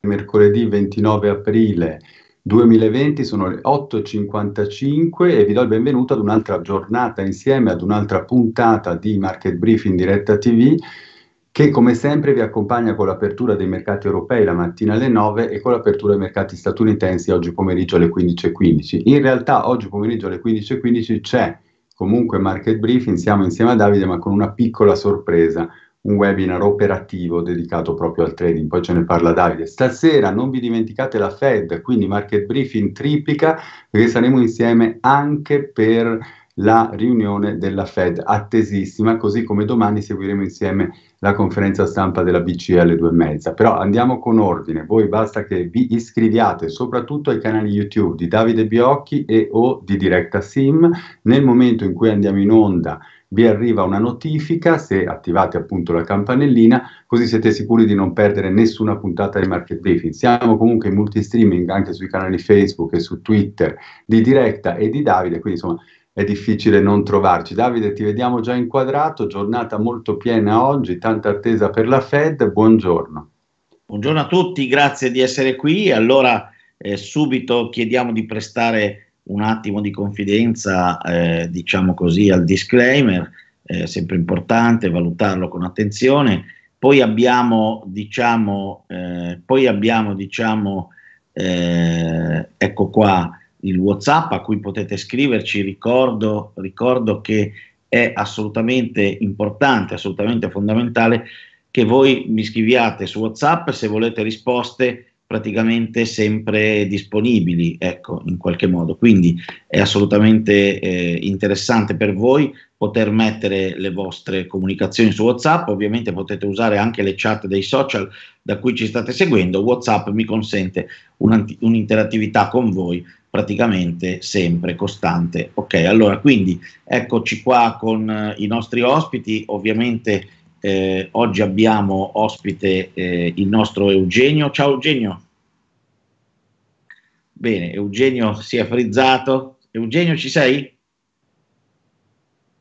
mercoledì 29 aprile 2020, sono le 8.55 e vi do il benvenuto ad un'altra giornata insieme ad un'altra puntata di Market Brief in diretta TV che come sempre vi accompagna con l'apertura dei mercati europei la mattina alle 9 e con l'apertura dei mercati statunitensi oggi pomeriggio alle 15.15. In realtà oggi pomeriggio alle 15.15 c'è comunque Market Briefing, siamo insieme a Davide ma con una piccola sorpresa un webinar operativo dedicato proprio al trading, poi ce ne parla Davide. Stasera non vi dimenticate la Fed, quindi market briefing triplica perché saremo insieme anche per la riunione della Fed, attesissima, così come domani seguiremo insieme la conferenza stampa della BCE alle due e mezza. Però andiamo con ordine, voi basta che vi iscriviate soprattutto ai canali YouTube di Davide Biocchi e o di Directa Sim. Nel momento in cui andiamo in onda vi arriva una notifica se attivate appunto la campanellina, così siete sicuri di non perdere nessuna puntata di market briefing. Siamo comunque in multi streaming anche sui canali Facebook e su Twitter di Diretta e di Davide, quindi insomma è difficile non trovarci. Davide, ti vediamo già inquadrato, giornata molto piena oggi, tanta attesa per la Fed, buongiorno. Buongiorno a tutti, grazie di essere qui. Allora eh, subito chiediamo di prestare un attimo di confidenza, eh, diciamo così, al disclaimer, eh, sempre importante valutarlo con attenzione. Poi abbiamo, diciamo, eh, poi abbiamo, diciamo eh, ecco qua il WhatsApp a cui potete scriverci. Ricordo, ricordo che è assolutamente importante, assolutamente fondamentale che voi mi scriviate su WhatsApp se volete risposte praticamente sempre disponibili, ecco, in qualche modo. Quindi è assolutamente eh, interessante per voi poter mettere le vostre comunicazioni su WhatsApp, ovviamente potete usare anche le chat dei social da cui ci state seguendo. WhatsApp mi consente un'interattività con voi praticamente sempre costante. Ok, allora quindi eccoci qua con eh, i nostri ospiti, ovviamente eh, oggi abbiamo ospite eh, il nostro Eugenio. Ciao Eugenio. Bene, Eugenio si è frizzato. Eugenio, ci sei?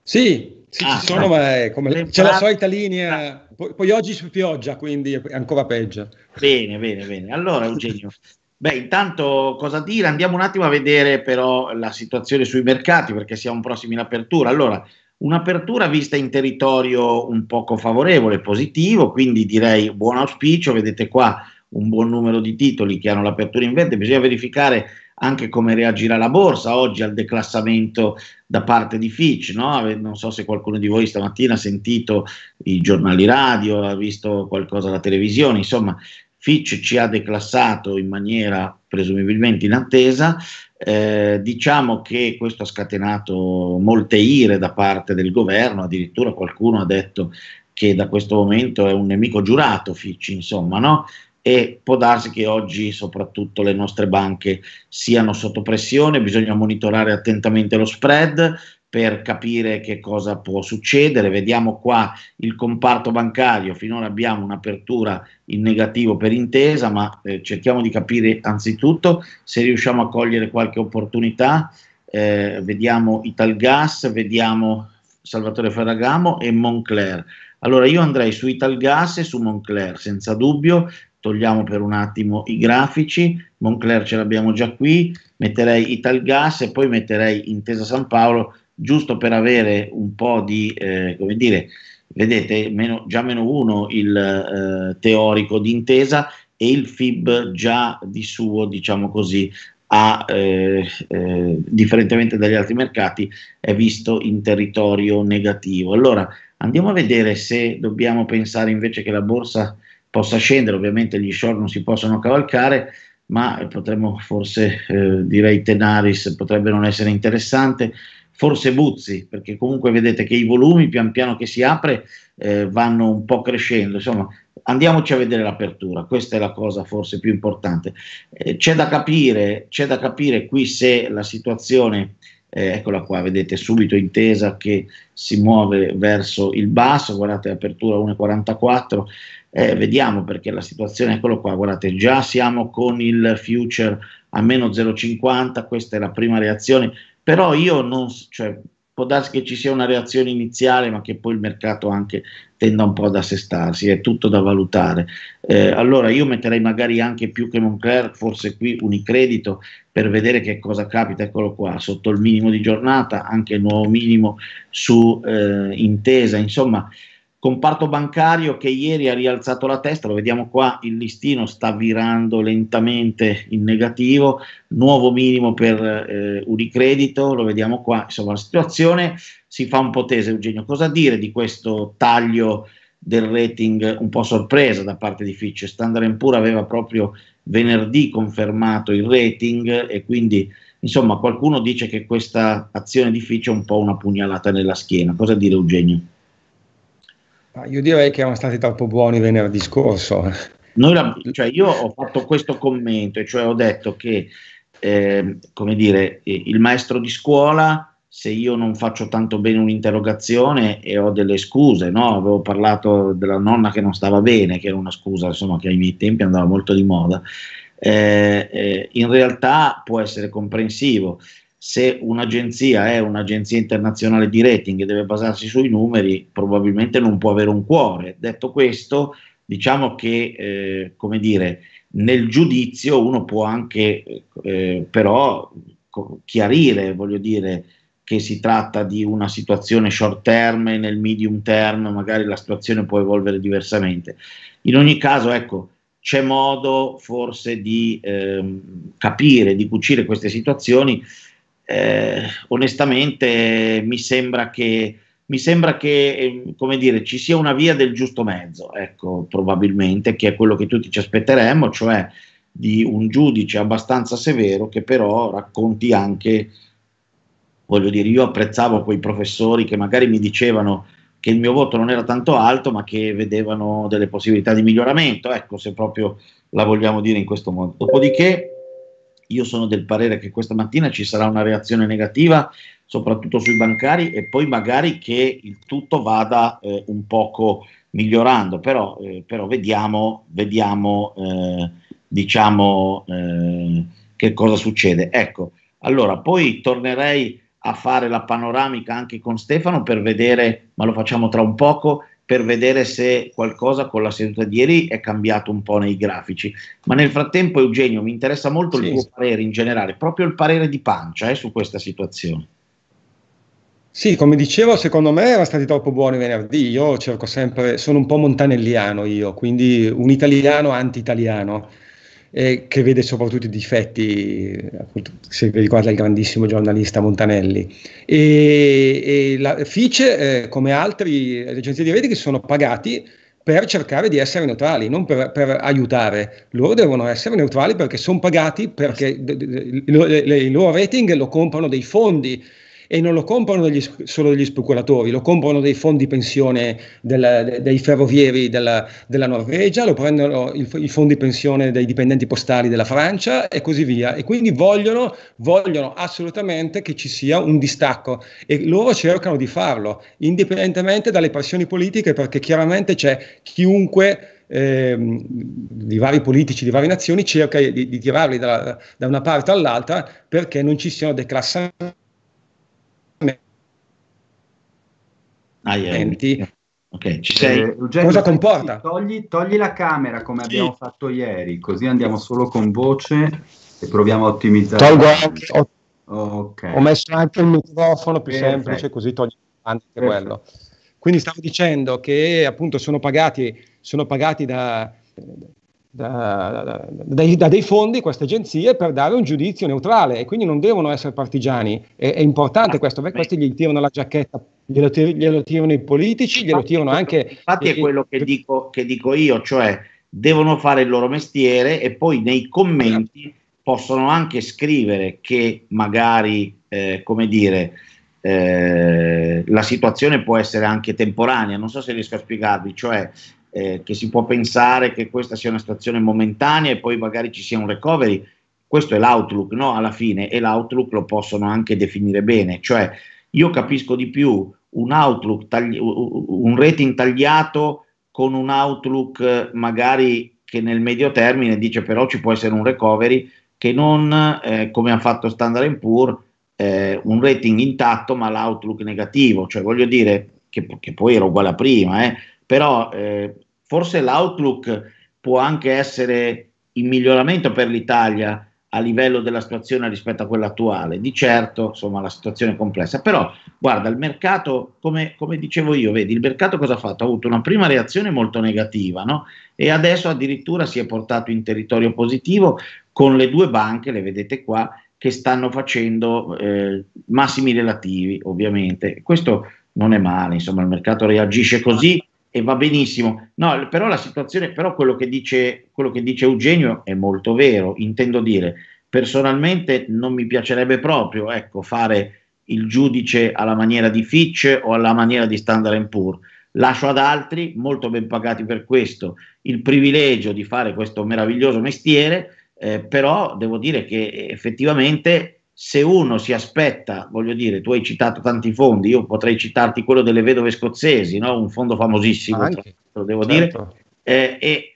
Sì, sì ah, ci sono, ma è come, c'è la solita linea. Ah. Poi, poi oggi su pioggia, quindi è ancora peggio. Bene, bene, bene. Allora, Eugenio, Beh, intanto cosa dire? Andiamo un attimo a vedere però la situazione sui mercati perché siamo prossimi in apertura. Allora, Un'apertura vista in territorio un poco favorevole, positivo, quindi direi buon auspicio, vedete qua un buon numero di titoli che hanno l'apertura in verde, bisogna verificare anche come reagirà la borsa oggi al declassamento da parte di Fitch. No? Non so se qualcuno di voi stamattina ha sentito i giornali radio, ha visto qualcosa alla televisione, insomma Fitch ci ha declassato in maniera presumibilmente inattesa eh, diciamo che questo ha scatenato molte ire da parte del governo, addirittura qualcuno ha detto che da questo momento è un nemico giurato Ficci, insomma, no? E può darsi che oggi soprattutto le nostre banche siano sotto pressione, bisogna monitorare attentamente lo spread, per capire che cosa può succedere. Vediamo qua il comparto bancario, finora abbiamo un'apertura in negativo per intesa, ma eh, cerchiamo di capire anzitutto se riusciamo a cogliere qualche opportunità. Eh, vediamo Italgas, vediamo Salvatore Ferragamo e Moncler. Allora io andrei su Italgas e su Moncler, senza dubbio, togliamo per un attimo i grafici, Moncler ce l'abbiamo già qui, metterei Italgas e poi metterei Intesa San Paolo giusto per avere un po' di, eh, come dire, vedete, meno, già meno uno il eh, teorico d'intesa e il FIB già di suo, diciamo così, ha, eh, eh, differentemente dagli altri mercati, è visto in territorio negativo. Allora, andiamo a vedere se dobbiamo pensare invece che la borsa possa scendere, ovviamente gli short non si possono cavalcare, ma potremmo forse, eh, direi Tenaris potrebbe non essere interessante, forse Buzzi, perché comunque vedete che i volumi pian piano che si apre eh, vanno un po' crescendo, insomma andiamoci a vedere l'apertura, questa è la cosa forse più importante. Eh, c'è, da capire, c'è da capire qui se la situazione, eh, eccola qua, vedete subito intesa che si muove verso il basso, guardate l'apertura 1,44, eh, vediamo perché la situazione, eccolo qua, guardate già siamo con il future a meno 0,50, questa è la prima reazione, però io non, cioè, può darsi che ci sia una reazione iniziale, ma che poi il mercato anche tenda un po' ad assestarsi, è tutto da valutare. Eh, allora io metterei magari anche più che Moncler, forse qui Unicredito, per vedere che cosa capita, eccolo qua, sotto il minimo di giornata, anche il nuovo minimo su eh, intesa, insomma comparto bancario che ieri ha rialzato la testa, lo vediamo qua, il listino sta virando lentamente in negativo, nuovo minimo per eh, Unicredito, lo vediamo qua, insomma la situazione si fa un po' tesa Eugenio, cosa dire di questo taglio del rating un po' sorpresa da parte di Fitch, Standard Poor's aveva proprio venerdì confermato il rating e quindi insomma qualcuno dice che questa azione di Fitch è un po' una pugnalata nella schiena, cosa dire Eugenio? Ah, io direi che erano stati troppo buoni venerdì scorso. La, cioè io ho fatto questo commento, cioè ho detto che eh, come dire, il maestro di scuola, se io non faccio tanto bene un'interrogazione e ho delle scuse, no? avevo parlato della nonna che non stava bene, che era una scusa insomma, che ai miei tempi andava molto di moda, eh, eh, in realtà può essere comprensivo se un'agenzia è un'agenzia internazionale di rating e deve basarsi sui numeri, probabilmente non può avere un cuore. Detto questo, diciamo che, eh, come dire, nel giudizio uno può anche eh, però chiarire, voglio dire, che si tratta di una situazione short term e nel medium term magari la situazione può evolvere diversamente. In ogni caso, ecco, c'è modo forse di eh, capire, di cucire queste situazioni eh, onestamente mi sembra che, mi sembra che eh, dire, ci sia una via del giusto mezzo, ecco, probabilmente, che è quello che tutti ci aspetteremmo, cioè di un giudice abbastanza severo che però racconti anche, voglio dire, io apprezzavo quei professori che magari mi dicevano che il mio voto non era tanto alto, ma che vedevano delle possibilità di miglioramento, ecco, se proprio la vogliamo dire in questo modo. Dopodiché io sono del parere che questa mattina ci sarà una reazione negativa, soprattutto sui bancari, e poi magari che il tutto vada eh, un poco migliorando, però, eh, però vediamo, vediamo eh, diciamo, eh, che cosa succede. Ecco, allora poi tornerei a fare la panoramica anche con Stefano per vedere, ma lo facciamo tra un poco, per vedere se qualcosa con la seduta di ieri è cambiato un po' nei grafici. Ma nel frattempo, Eugenio, mi interessa molto sì. il tuo parere in generale, proprio il parere di pancia eh, su questa situazione. Sì, come dicevo, secondo me erano stati troppo buoni venerdì. Io cerco sempre, sono un po' montanelliano io, quindi un italiano anti-italiano eh, che vede soprattutto i difetti, appunto, se vi il grandissimo giornalista Montanelli. E, e la FICE, eh, come altre agenzie di rating, sono pagati per cercare di essere neutrali, non per, per aiutare. Loro devono essere neutrali perché sono pagati, perché d- d- d- le, le, i loro rating lo comprano dei fondi e non lo comprano degli, solo degli speculatori, lo comprano dei fondi pensione della, dei ferrovieri della, della, Norvegia, lo prendono i, i fondi pensione dei dipendenti postali della Francia e così via. E quindi vogliono, vogliono assolutamente che ci sia un distacco e loro cercano di farlo, indipendentemente dalle pressioni politiche, perché chiaramente c'è chiunque... Ehm, di vari politici di varie nazioni cerca di, di tirarli da, da una parte all'altra perché non ci siano declassamenti ah, yeah. Senti. Ok, ci sei. Eh, Eugenio, Cosa comporta? Togli, togli, la camera come sì. abbiamo fatto ieri, così andiamo solo con voce e proviamo a ottimizzare. Tolgo anche, ho, okay. ho messo anche il microfono più Perfetto. semplice, così togli anche Perfetto. quello. Quindi stavo dicendo che appunto sono pagati, sono pagati da, da, da, da, dei fondi queste agenzie per dare un giudizio neutrale e quindi non devono essere partigiani. È, è importante ah, questo, perché questi gli tirano la giacchetta, glielo, tir- glielo tirano i politici, glielo infatti, tirano anche... Infatti è quello che dico, che dico, io, cioè devono fare il loro mestiere e poi nei commenti possono anche scrivere che magari, eh, come dire, eh, la situazione può essere anche temporanea, non so se riesco a spiegarvi, cioè eh, che si può pensare che questa sia una situazione momentanea e poi magari ci sia un recovery. Questo è l'outlook, no? Alla fine, e l'outlook lo possono anche definire bene, cioè io capisco di più un outlook, tagli- un rating tagliato con un outlook magari che nel medio termine dice però ci può essere un recovery che non eh, come ha fatto Standard Poor's eh, un rating intatto ma l'outlook negativo, cioè voglio dire che, che poi era uguale a prima, eh, però eh, forse l'outlook può anche essere in miglioramento per l'Italia a livello della situazione rispetto a quella attuale. Di certo, insomma, la situazione è complessa, però guarda, il mercato, come, come dicevo io, vedi, il mercato cosa ha fatto? Ha avuto una prima reazione molto negativa, no? E adesso addirittura si è portato in territorio positivo con le due banche, le vedete qua, che stanno facendo eh, massimi relativi, ovviamente. Questo non è male, insomma, il mercato reagisce così e va benissimo. No, però la situazione, però quello che, dice, quello che dice Eugenio è molto vero, intendo dire, personalmente non mi piacerebbe proprio ecco, fare il giudice alla maniera di Fitch o alla maniera di Standard Poor's. Lascio ad altri, molto ben pagati per questo, il privilegio di fare questo meraviglioso mestiere, eh, però devo dire che effettivamente se uno si aspetta, voglio dire, tu hai citato tanti fondi, io potrei citarti quello delle vedove scozzesi, no? un fondo famosissimo, lo devo certo. dire, eh, e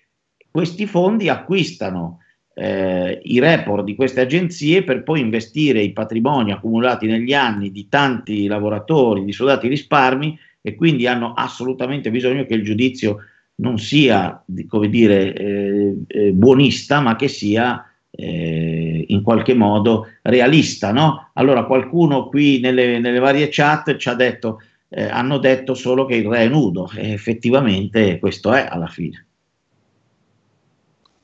questi fondi acquistano eh, i report di queste agenzie per poi investire i patrimoni accumulati negli anni di tanti lavoratori, di soldati risparmi e quindi hanno assolutamente bisogno che il giudizio non sia, come dire, eh, eh, buonista, ma che sia eh, in qualche modo realista. No? Allora qualcuno qui nelle, nelle varie chat ci ha detto, eh, hanno detto solo che il re è nudo e effettivamente questo è alla fine.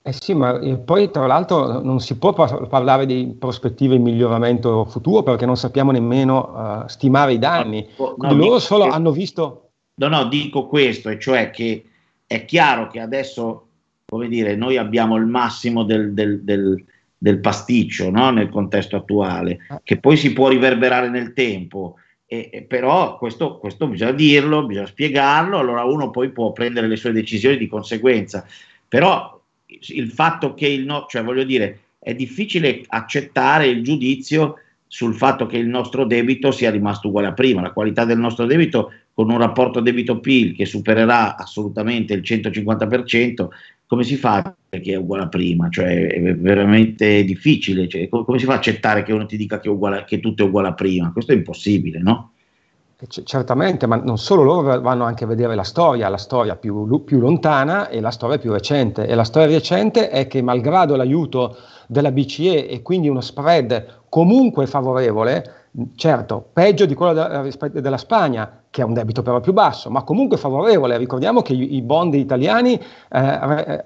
Eh sì, ma eh, poi tra l'altro non si può parlare di prospettive di miglioramento futuro perché non sappiamo nemmeno uh, stimare i danni. No, no, loro solo che, hanno visto... No, no, dico questo, e cioè che è chiaro che adesso come dire, noi abbiamo il massimo del, del, del, del pasticcio no? nel contesto attuale, ah. che poi si può riverberare nel tempo. E, e però questo, questo bisogna dirlo, bisogna spiegarlo, allora uno poi può prendere le sue decisioni di conseguenza. Però il fatto che il no, cioè voglio dire, è difficile accettare il giudizio sul fatto che il nostro debito sia rimasto uguale a prima, la qualità del nostro debito con un rapporto debito PIL che supererà assolutamente il 150% come si fa che è uguale a prima? Cioè, è veramente difficile. Cioè, come si fa a accettare che uno ti dica che, a, che tutto è uguale a prima? Questo è impossibile, no? C- certamente, ma non solo loro vanno anche a vedere la storia, la storia più, più, lontana e la storia più recente. E la storia recente è che, malgrado l'aiuto della BCE e quindi uno spread comunque favorevole, Certo, peggio di quello da, della Spagna, che ha un debito però più basso, ma comunque favorevole. Ricordiamo che i bond italiani eh, eh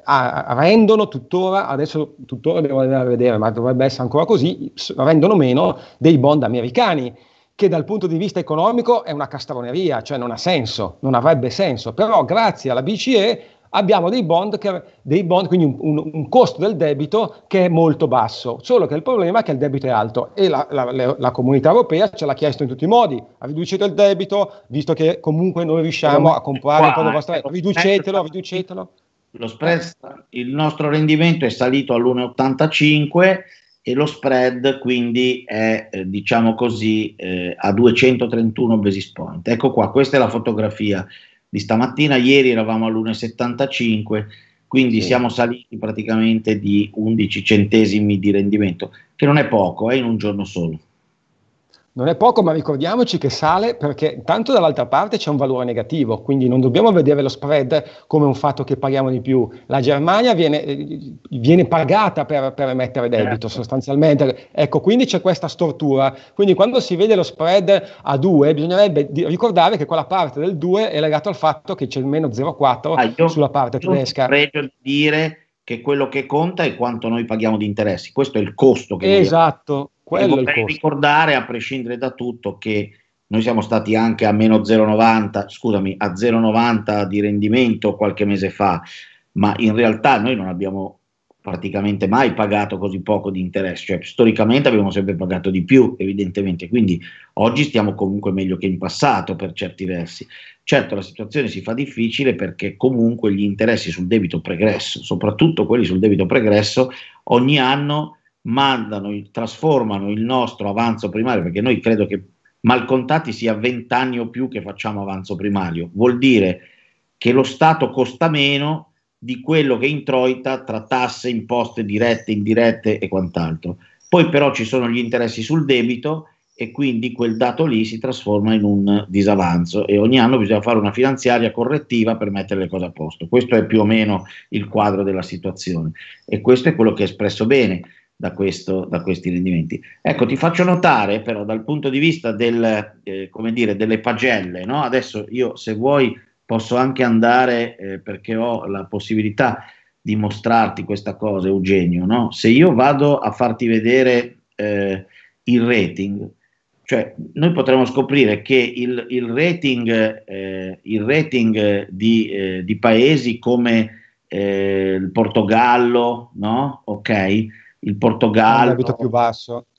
rendono tuttora, adesso tuttora devo andare a vedere, ma dovrebbe essere ancora così, rendono meno dei bond americani che dal punto di vista economico è una castroneria, cioè non ha senso, non avrebbe senso, però grazie alla BCE abbiamo dei bond, che, dei bond quindi un, un, un, costo del debito che è molto basso, solo che il problema è che il debito è alto e la, la, la, la comunità europea ce l'ha chiesto in tutti i modi, riducete il debito, visto che comunque noi riusciamo a comprare con la vostra... Eh, riducetelo, riducetelo. Lo spread, il nostro rendimento è salito all'1,85 e lo spread quindi è eh, diciamo così eh, a 231 basis point. Ecco qua, questa è la fotografia di stamattina, ieri eravamo all'1,75, quindi sì. siamo saliti praticamente di 11 centesimi di rendimento, che non è poco, è eh, in un giorno solo. Non è poco, ma ricordiamoci che sale perché tanto dall'altra parte c'è un valore negativo, quindi non dobbiamo vedere lo spread come un fatto che paghiamo di più. La Germania viene, eh, viene pagata per, per, emettere debito certo. sostanzialmente. Ecco, quindi c'è questa stortura. Quindi quando si vede lo spread a 2, bisognerebbe ricordare che quella parte del 2 è legata al fatto che c'è il meno 0,4 ah, sulla parte io tedesca. Io dire che quello che conta è quanto noi paghiamo di interessi, questo è il costo che Esatto. Abbiamo. Quello vorrei ricordare, a prescindere da tutto, che noi siamo stati anche a meno 0,90, scusami, a 0,90 di rendimento qualche mese fa, ma in realtà noi non abbiamo praticamente mai pagato così poco di interesse, cioè storicamente abbiamo sempre pagato di più, evidentemente, quindi oggi stiamo comunque meglio che in passato per certi versi. Certo la situazione si fa difficile perché comunque gli interessi sul debito pregresso, soprattutto quelli sul debito pregresso, ogni anno mandano, trasformano il nostro avanzo primario, perché noi credo che malcontati sia vent'anni o più che facciamo avanzo primario, vuol dire che lo Stato costa meno di quello che introita tra tasse, imposte dirette, indirette e quant'altro. Poi però ci sono gli interessi sul debito e quindi quel dato lì si trasforma in un disavanzo e ogni anno bisogna fare una finanziaria correttiva per mettere le cose a posto. Questo è più o meno il quadro della situazione e questo è quello che è espresso bene da, questo, da, questi rendimenti. Ecco, ti faccio notare però dal punto di vista del, eh, dire, delle pagelle, no? adesso io se vuoi posso anche andare eh, perché ho la possibilità di mostrarti questa cosa Eugenio, no? se io vado a farti vedere eh, il rating, cioè noi potremmo scoprire che il, il rating, eh, il rating di, eh, di, paesi come eh, il Portogallo, no? okay, il Portogallo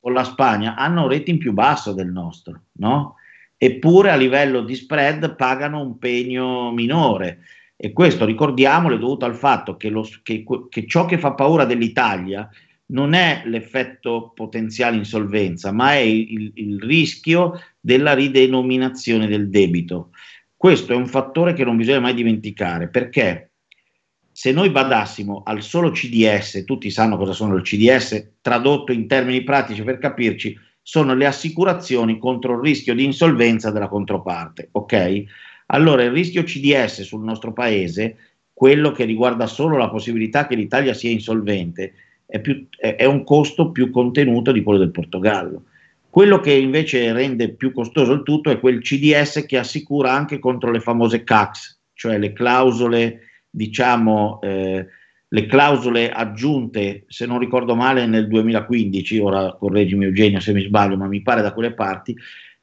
o la Spagna hanno un rating più basso del nostro, no? eppure a livello di spread pagano un pegno minore. E questo, ricordiamolo, è dovuto al fatto che, lo, che, che ciò che fa paura dell'Italia non è l'effetto potenziale insolvenza, ma è il, il rischio della ridenominazione del debito. Questo è un fattore che non bisogna mai dimenticare, perché se noi badassimo al solo CDS, tutti sanno cosa sono il CDS, tradotto in termini pratici per capirci, sono le assicurazioni contro il rischio di insolvenza della controparte, ok? Allora il rischio CDS sul nostro paese, quello che riguarda solo la possibilità che l'Italia sia insolvente, è, più, è un costo più contenuto di quello del Portogallo. Quello che invece rende più costoso il tutto è quel CDS che assicura anche contro le famose CACS, cioè le clausole diciamo, eh, le clausole aggiunte, se non ricordo male, nel 2015, ora correggimi Eugenia se mi sbaglio, ma mi pare da quelle parti,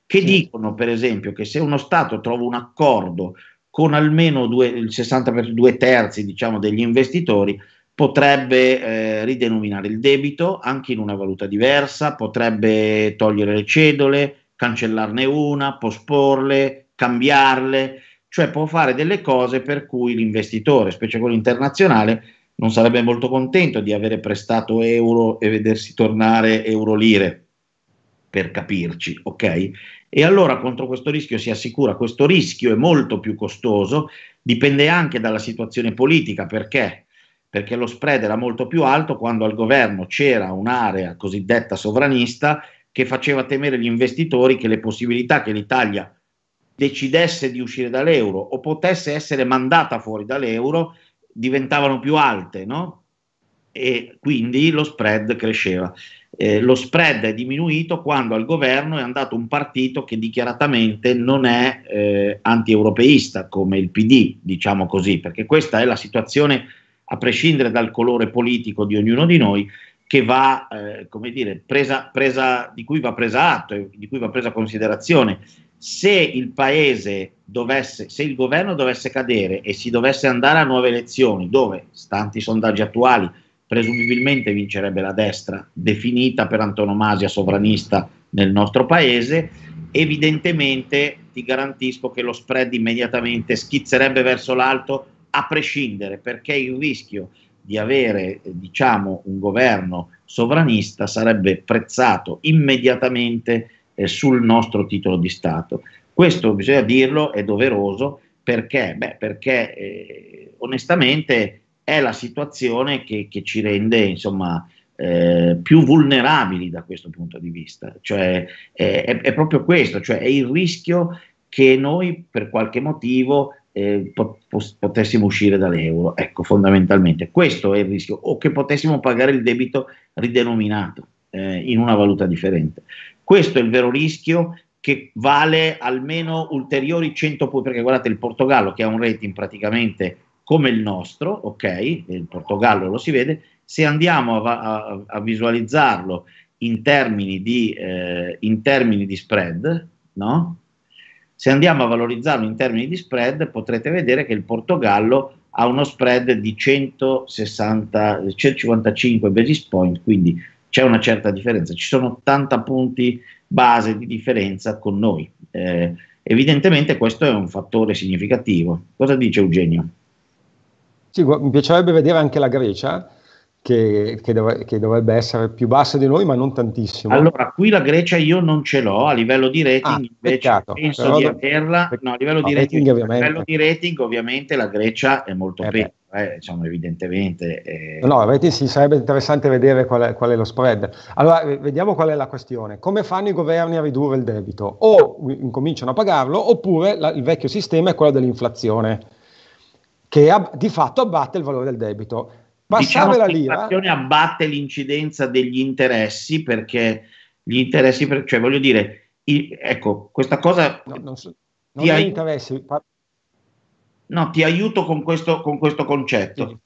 che sì. dicono per esempio che se uno Stato trova un accordo con almeno due, il 60 per due terzi diciamo, degli investitori, potrebbe eh, ridenominare il debito anche in una valuta diversa, potrebbe togliere le cedole, cancellarne una, posporle, cambiarle cioè può fare delle cose per cui l'investitore, specie quello internazionale, non sarebbe molto contento di avere prestato euro e vedersi tornare euro lire, per capirci, ok? E allora contro questo rischio si assicura, questo rischio è molto più costoso, dipende anche dalla situazione politica, perché? Perché lo spread era molto più alto quando al governo c'era un'area cosiddetta sovranista che faceva temere gli investitori che le possibilità che l'Italia decidesse di uscire dall'euro o potesse essere mandata fuori dall'euro diventavano più alte, no? E quindi lo spread cresceva. Eh, lo spread è diminuito quando al governo è andato un partito che dichiaratamente non è eh, anti-europeista come il PD, diciamo così, perché questa è la situazione a prescindere dal colore politico di ognuno di noi che va, eh, come dire, presa, presa, di cui va presa atto e di cui va presa considerazione se il paese dovesse, se il governo dovesse cadere e si dovesse andare a nuove elezioni, dove, stanti i sondaggi attuali, presumibilmente vincerebbe la destra, definita per antonomasia sovranista nel nostro paese, evidentemente ti garantisco che lo spread immediatamente schizzerebbe verso l'alto a prescindere, perché il rischio di avere diciamo, un governo sovranista sarebbe prezzato immediatamente eh, sul nostro titolo di Stato. Questo bisogna dirlo, è doveroso perché, beh, perché eh, onestamente è la situazione che, che ci rende insomma, eh, più vulnerabili da questo punto di vista. Cioè, eh, è, è, proprio questo, cioè è il rischio che noi per qualche motivo eh, potessimo uscire dall'euro. Ecco, fondamentalmente questo è il rischio, o che potessimo pagare il debito ridenominato eh, in una valuta differente. Questo è il vero rischio che vale almeno ulteriori 100 punti, perché guardate il Portogallo che ha un rating praticamente come il nostro, ok, il Portogallo lo si vede, se andiamo a, a, a visualizzarlo in termini di, eh, in termini di spread, no? se andiamo a valorizzarlo in termini di spread potrete vedere che il Portogallo ha uno spread di 160, 155 basis point, quindi c'è una certa differenza, ci sono 80 punti base di differenza con noi. Eh, evidentemente questo è un fattore significativo. Cosa dice Eugenio? Sì, mi piacerebbe vedere anche la Grecia, che, che, dov- che, dovrebbe essere più bassa di noi, ma non tantissimo. Allora, qui la Grecia io non ce l'ho a livello di rating, ah, peccato, penso di averla. No, a livello, di rating, rating, a livello di rating, ovviamente la Grecia è molto eh prima. Eh, diciamo, evidentemente. Eh. No, avete, sì, sarebbe interessante vedere qual è, qual è, lo spread. Allora, vediamo qual è la questione. Come fanno i governi a ridurre il debito? O incominciano a pagarlo, oppure la, il vecchio sistema è quello dell'inflazione, che ab- di fatto abbatte il valore del debito. Passava diciamo la lira. Eh. La abbatte l'incidenza degli interessi perché gli interessi, per, cioè voglio dire, i, ecco, questa cosa... No, non so, non ti, interessi. no, ti aiuto con questo, con questo concetto. Sì.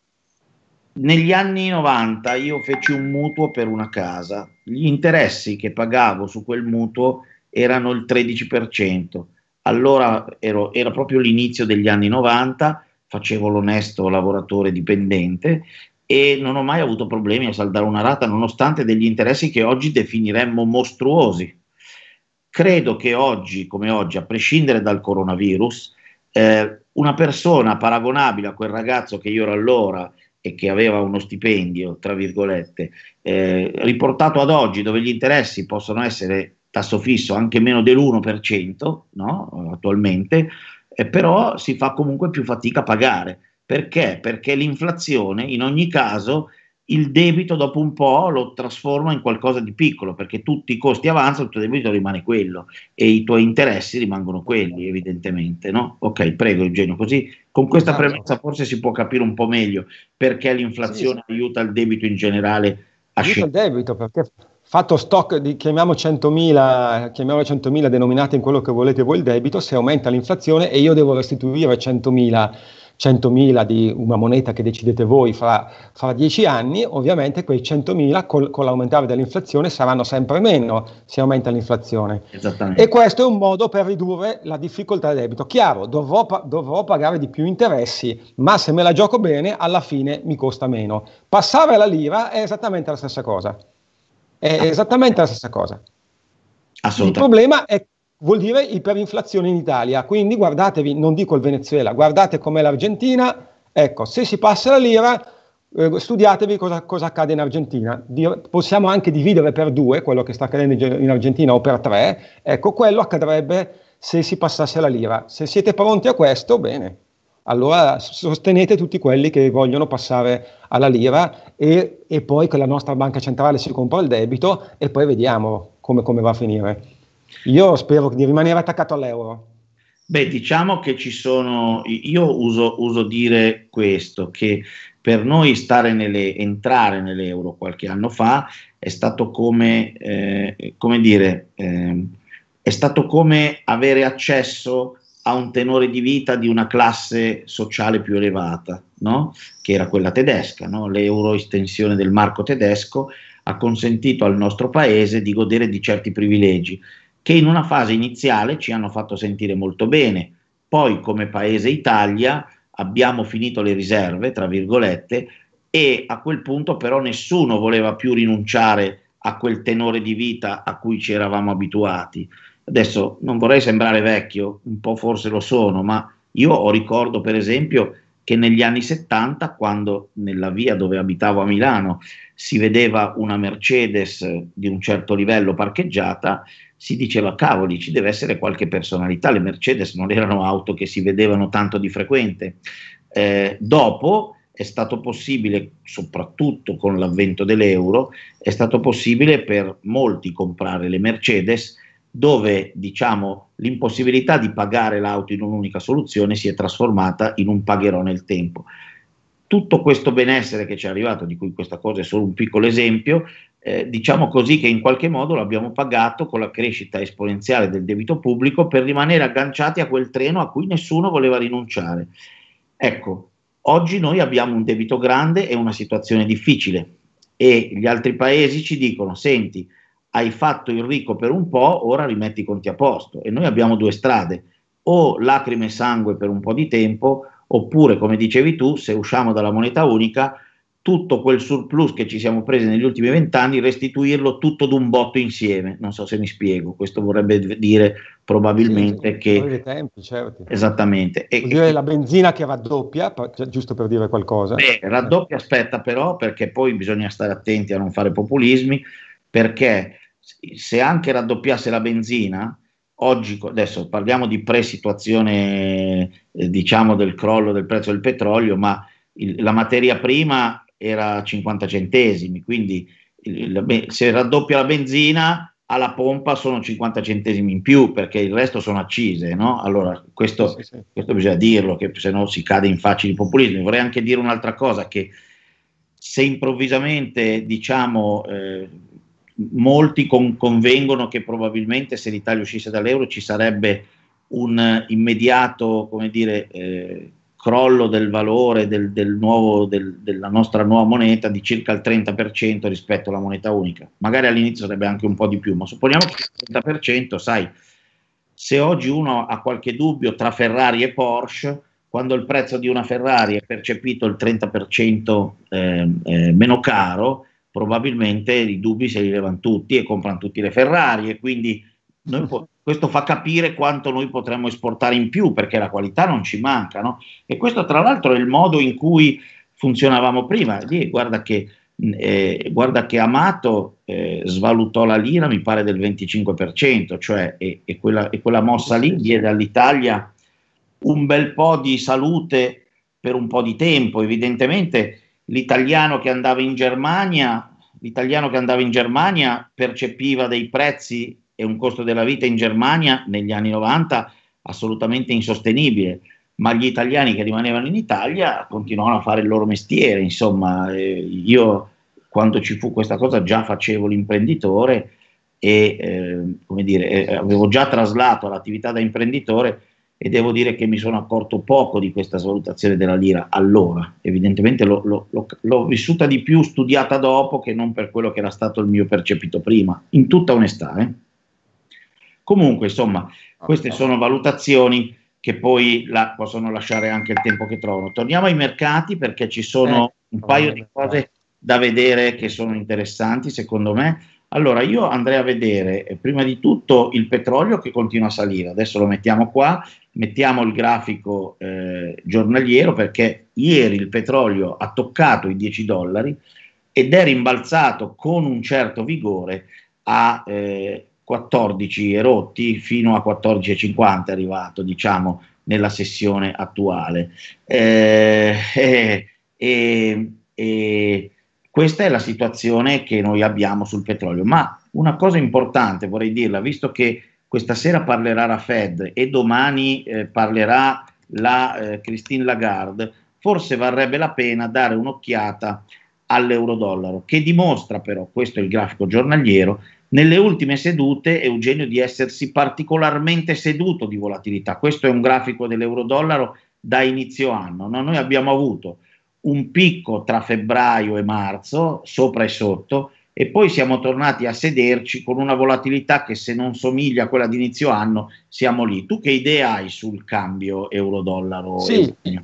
Negli anni 90 io feci un mutuo per una casa, gli interessi che pagavo su quel mutuo erano il 13%, allora ero, era proprio l'inizio degli anni 90, facevo l'onesto lavoratore dipendente e non ho mai avuto problemi a saldare una rata nonostante degli interessi che oggi definiremmo mostruosi. Credo che oggi, come oggi, a prescindere dal coronavirus, eh, una persona paragonabile a quel ragazzo che io ero allora e che aveva uno stipendio, tra virgolette, eh, riportato ad oggi dove gli interessi possono essere tasso fisso anche meno dell'1% no? attualmente, eh, però si fa comunque più fatica a pagare perché? Perché l'inflazione, in ogni caso, il debito dopo un po' lo trasforma in qualcosa di piccolo, perché tutti i costi avanzano, il tuo debito rimane quello e i tuoi interessi rimangono quelli, evidentemente. No? Ok, prego Eugenio, così con questa esatto. premessa forse si può capire un po' meglio perché l'inflazione sì. aiuta il debito in generale a scendere. il debito perché fatto stock di chiamiamo 100.000, chiamiamolo 100.000 denominate in quello che volete voi il debito, se aumenta l'inflazione e io devo restituire 100.000 100.000 di una moneta che decidete voi fra, fra 10 anni, ovviamente quei 100.000 col, con l'aumentare dell'inflazione saranno sempre meno se aumenta l'inflazione. E questo è un modo per ridurre la difficoltà del debito. Chiaro, dovrò, dovrò pagare di più interessi, ma se me la gioco bene, alla fine mi costa meno. Passare alla lira è esattamente la stessa cosa. È esattamente la stessa cosa. Il problema è vuol dire iperinflazione in Italia. Quindi guardatevi, non dico il Venezuela, guardate com'è l'Argentina. Ecco, se si passa la lira, eh, studiatevi cosa, cosa, accade in Argentina. Dire, possiamo anche dividere per due quello che sta accadendo in Argentina o per tre. Ecco, quello accadrebbe se si passasse la lira. Se siete pronti a questo, bene. Allora sostenete tutti quelli che vogliono passare alla lira e, e poi che la nostra banca centrale si compra il debito e poi vediamo come, come va a finire. Io spero di rimanere attaccato all'euro. Beh, diciamo che ci sono, io uso, uso dire questo, che per noi nelle, entrare nell'euro qualche anno fa è stato come, eh, come dire, eh, è stato come avere accesso a un tenore di vita di una classe sociale più elevata, no? che era quella tedesca, no? l'euro estensione del marco tedesco ha consentito al nostro paese di godere di certi privilegi che in una fase iniziale ci hanno fatto sentire molto bene. Poi come paese Italia abbiamo finito le riserve, tra virgolette, e a quel punto però nessuno voleva più rinunciare a quel tenore di vita a cui ci eravamo abituati. Adesso non vorrei sembrare vecchio, un po' forse lo sono, ma io ho ricordo per esempio che negli anni 70, quando nella via dove abitavo a Milano si vedeva una Mercedes di un certo livello parcheggiata, si diceva cavoli, ci deve essere qualche personalità, le Mercedes non erano auto che si vedevano tanto di frequente. Eh, dopo è stato possibile, soprattutto con l'avvento dell'euro, è stato possibile per molti comprare le Mercedes dove diciamo, l'impossibilità di pagare l'auto in un'unica soluzione si è trasformata in un pagherò nel tempo. Tutto questo benessere che ci è arrivato, di cui questa cosa è solo un piccolo esempio, eh, diciamo così che in qualche modo l'abbiamo pagato con la crescita esponenziale del debito pubblico per rimanere agganciati a quel treno a cui nessuno voleva rinunciare. Ecco, oggi noi abbiamo un debito grande e una situazione difficile e gli altri paesi ci dicono, senti, hai fatto il ricco per un po', ora rimetti i conti a posto e noi abbiamo due strade, o lacrime e sangue per un po' di tempo, oppure, come dicevi tu, se usciamo dalla moneta unica, tutto quel surplus che ci siamo presi negli ultimi vent'anni, restituirlo tutto d'un botto insieme. Non so se mi spiego, questo vorrebbe dire probabilmente sì, che... Tempi, certo. Esattamente. E, dire la benzina che raddoppia, cioè, giusto per dire qualcosa. Beh, raddoppia aspetta però, perché poi bisogna stare attenti a non fare populismi, perché se anche raddoppiasse la benzina, oggi, adesso parliamo di pre-situazione, eh, diciamo, del crollo del prezzo del petrolio, ma... la materia prima era 50 centesimi, quindi il, se raddoppia la benzina alla pompa sono 50 centesimi in più perché il resto sono accise, no? Allora questo, sì, sì. questo bisogna dirlo, che se no si cade in facili populismi. Vorrei anche dire un'altra cosa, che se improvvisamente diciamo... Eh, molti con, convengono che probabilmente se l'Italia uscisse dall'euro ci sarebbe un immediato, come dire, eh, crollo del valore del, del nuovo, del, della nostra nuova moneta di circa il 30% rispetto alla moneta unica. Magari all'inizio sarebbe anche un po' di più, ma supponiamo che il 30%, sai, se oggi uno ha qualche dubbio tra Ferrari e Porsche, quando il prezzo di una Ferrari è percepito il 30% eh, eh, meno caro, probabilmente i dubbi se li levano tutti e comprano tutti le Ferrari e quindi po- questo fa capire quanto noi potremmo esportare in più perché la qualità non ci manca. No? E questo tra l'altro è il modo in cui funzionavamo prima. Lì, guarda che, eh, guarda che Amato eh, svalutò la lira, mi pare del 25%, cioè e, e, quella, e quella mossa lì diede all'Italia un bel po' di salute per un po' di tempo. Evidentemente l'italiano che andava in Germania, l'italiano che andava in Germania percepiva dei prezzi e un costo della vita in Germania negli anni 90 assolutamente insostenibile, ma gli italiani che rimanevano in Italia continuavano a fare il loro mestiere, insomma, eh, io quando ci fu questa cosa già facevo l'imprenditore e eh, come dire, eh, avevo già traslato l'attività da imprenditore e devo dire che mi sono accorto poco di questa svalutazione della lira allora, evidentemente lo, lo, l'ho vissuta di più studiata dopo che non per quello che era stato il mio percepito prima, in tutta onestà. Eh. Comunque, insomma, ah, queste ah. sono valutazioni che poi la, possono lasciare anche il tempo che trovano. Torniamo ai mercati perché ci sono eh, un paio di cose da vedere che sono interessanti secondo me. Allora io andrei a vedere eh, prima di tutto il petrolio che continua a salire, adesso lo mettiamo qua, mettiamo il grafico eh, giornaliero perché ieri il petrolio ha toccato i 10 dollari ed è rimbalzato con un certo vigore a eh, 14 erotti fino a 14,50 è arrivato, diciamo, nella sessione attuale. Eh, eh, eh, questa è la situazione che noi abbiamo sul petrolio, ma una cosa importante vorrei dirla, visto che questa sera parlerà la Fed e domani eh, parlerà la eh, Christine Lagarde, forse varrebbe la pena dare un'occhiata all'euro dollaro, che dimostra però, questo è il grafico giornaliero, nelle ultime sedute Eugenio di essersi particolarmente seduto di volatilità. Questo è un grafico dell'euro-dollaro da inizio anno. No? Noi abbiamo avuto un picco tra febbraio e marzo, sopra e sotto, e poi siamo tornati a sederci con una volatilità che se non somiglia a quella di inizio anno, siamo lì. Tu che idea hai sul cambio euro-dollaro? Sì. Eugenio?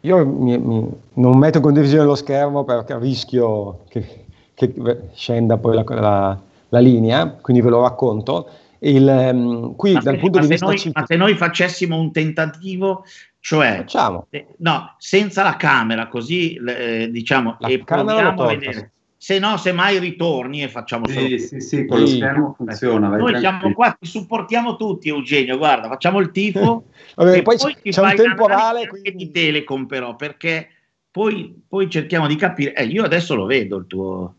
Io mi, mi, non metto in condivisione lo schermo perché rischio che, che scenda poi la, la, la linea, quindi ve lo racconto. Il, um, qui ma dal se, punto di vista... Noi, ma se noi facessimo un tentativo, cioè... Facciamo. Eh, no, senza la camera, così eh, diciamo... La e proviamo a vedere. Se no, se mai ritorni e facciamo sì, solo... Sì, sì, con lo schermo eh, funziona. Noi tranquillo. siamo qua, ti supportiamo tutti, Eugenio, guarda, facciamo il tifo. Vabbè, poi, poi c'è un temporale... Quindi... Di Telecom però, perché poi, poi cerchiamo di capire... Eh, io adesso lo vedo il tuo...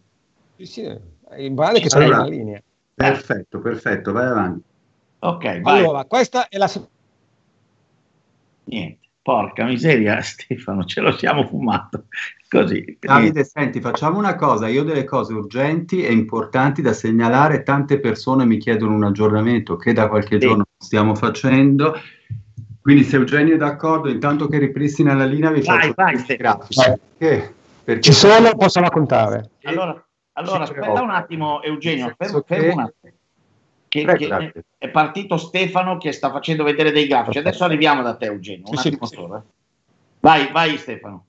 Sì, sì. Il eh, male che c'è allora, una linea. Perfetto, perfetto, vai avanti. Ok, vai. Allora, questa è la... Niente, porca miseria Stefano, ce lo siamo fumato. Così. Davide, senti, facciamo una cosa, io ho delle cose urgenti e importanti da segnalare, tante persone mi chiedono un aggiornamento che da qualche sì. giorno stiamo facendo. Quindi se Eugenio è d'accordo, intanto che ripristina la linea vi vai, faccio vai, grazie. Perché? Perché Ci sono, posso raccontare. Allora, allora, sì, aspetta però. un attimo, Eugenio, fermo, che... un attimo. Che, Prego, che è partito Stefano che sta facendo vedere dei grafici. Adesso arriviamo da te, Eugenio. Un sì, attimo sì. solo. Eh. Vai, vai, Stefano.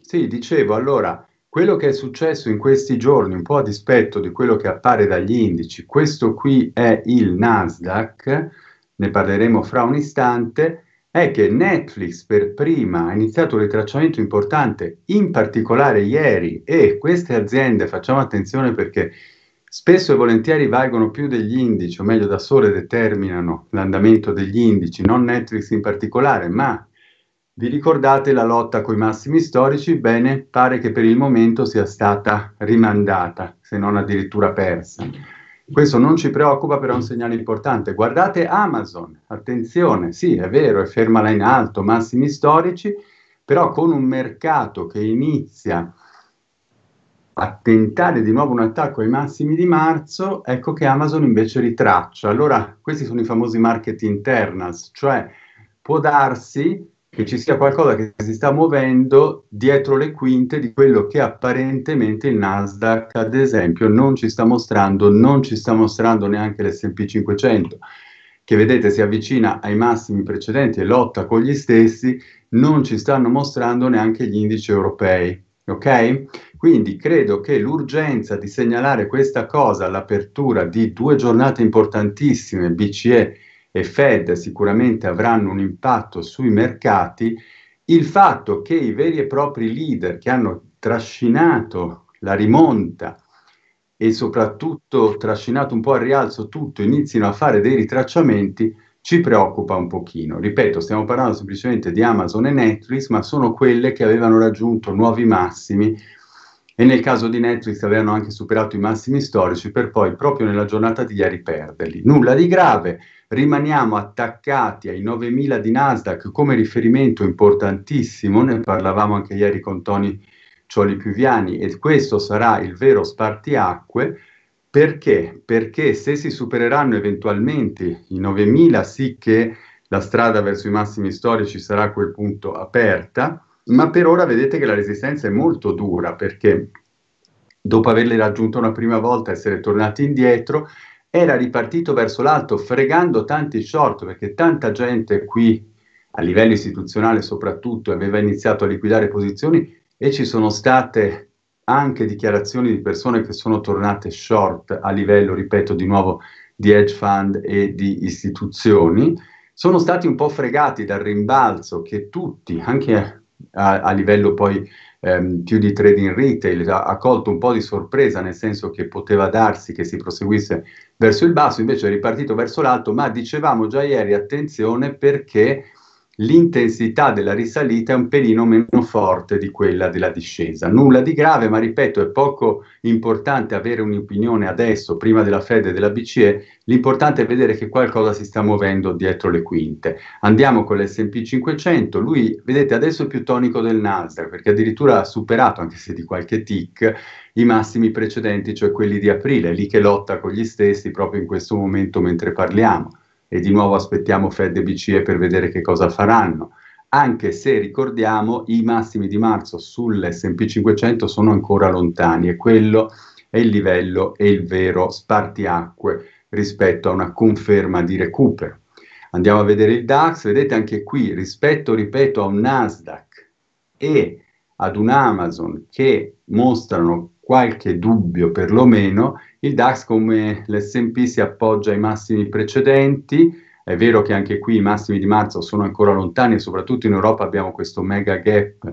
Sì, dicevo allora. Quello che è successo in questi giorni, un po' a dispetto di quello che appare dagli indici, questo qui è il Nasdaq, ne parleremo fra un istante, è che Netflix per prima ha iniziato un ritracciamento importante, in particolare ieri, e queste aziende, facciamo attenzione perché spesso e volentieri valgono più degli indici, o meglio da sole determinano l'andamento degli indici, non Netflix in particolare, ma vi ricordate la lotta con i massimi storici? Bene, pare che per il momento sia stata rimandata, se non addirittura persa. Questo non ci preoccupa, però è un segnale importante. Guardate Amazon, attenzione, sì, è vero, è ferma là in alto, massimi storici, però con un mercato che inizia a tentare di nuovo un attacco ai massimi di marzo, ecco che Amazon invece ritraccia. Allora, questi sono i famosi market internals, cioè può darsi che ci sia qualcosa che si sta muovendo dietro le quinte di quello che apparentemente il Nasdaq, ad esempio, non ci sta mostrando, non ci sta mostrando neanche l'SP 500, che vedete si avvicina ai massimi precedenti e lotta con gli stessi, non ci stanno mostrando neanche gli indici europei. Ok? Quindi credo che l'urgenza di segnalare questa cosa all'apertura di due giornate importantissime BCE e Fed sicuramente avranno un impatto sui mercati, il fatto che i veri e propri leader che hanno trascinato la rimonta e soprattutto trascinato un po' al rialzo tutto, inizino a fare dei ritracciamenti, ci preoccupa un pochino. Ripeto, stiamo parlando semplicemente di Amazon e Netflix, ma sono quelle che avevano raggiunto nuovi massimi e nel caso di Netflix avevano anche superato i massimi storici per poi proprio nella giornata di ieri perderli. Nulla di grave, rimaniamo attaccati ai 9.000 di Nasdaq come riferimento importantissimo, ne parlavamo anche ieri con Tony Cioli Piuviani e questo sarà il vero spartiacque perché? Perché se si supereranno eventualmente i 9.000 sì che la strada verso i massimi storici sarà a quel punto aperta, ma per ora vedete che la resistenza è molto dura perché dopo averle raggiunte una prima volta, e essere tornati indietro, era ripartito verso l'alto, fregando tanti short, perché tanta gente qui, a livello istituzionale soprattutto, aveva iniziato a liquidare posizioni e ci sono state anche dichiarazioni di persone che sono tornate short a livello, ripeto di nuovo, di hedge fund e di istituzioni, sono stati un po' fregati dal rimbalzo che tutti, anche a, a livello poi ehm, più di trading retail, ha, ha colto un po' di sorpresa nel senso che poteva darsi che si proseguisse verso il basso, invece è ripartito verso l'alto, ma dicevamo già ieri attenzione perché l'intensità della risalita è un pelino meno forte di quella della discesa. Nulla di grave, ma ripeto, è poco importante avere un'opinione adesso, prima della Fed e della BCE, l'importante è vedere che qualcosa si sta muovendo dietro le quinte. Andiamo con l'S&P 500, lui, vedete, adesso è più tonico del Nasdaq, perché addirittura ha superato, anche se di qualche tick, i massimi precedenti, cioè quelli di aprile, lì che lotta con gli stessi proprio in questo momento mentre parliamo e di nuovo aspettiamo Fed e BCE per vedere che cosa faranno, anche se ricordiamo i massimi di marzo sull'S&P 500 sono ancora lontani e quello è il livello e il vero spartiacque rispetto a una conferma di recupero. Andiamo a vedere il DAX, vedete anche qui rispetto, ripeto, a un Nasdaq e ad un Amazon che mostrano qualche dubbio perlomeno, il DAX come l'S&P si appoggia ai massimi precedenti, è vero che anche qui i massimi di marzo sono ancora lontani e soprattutto in Europa abbiamo questo mega gap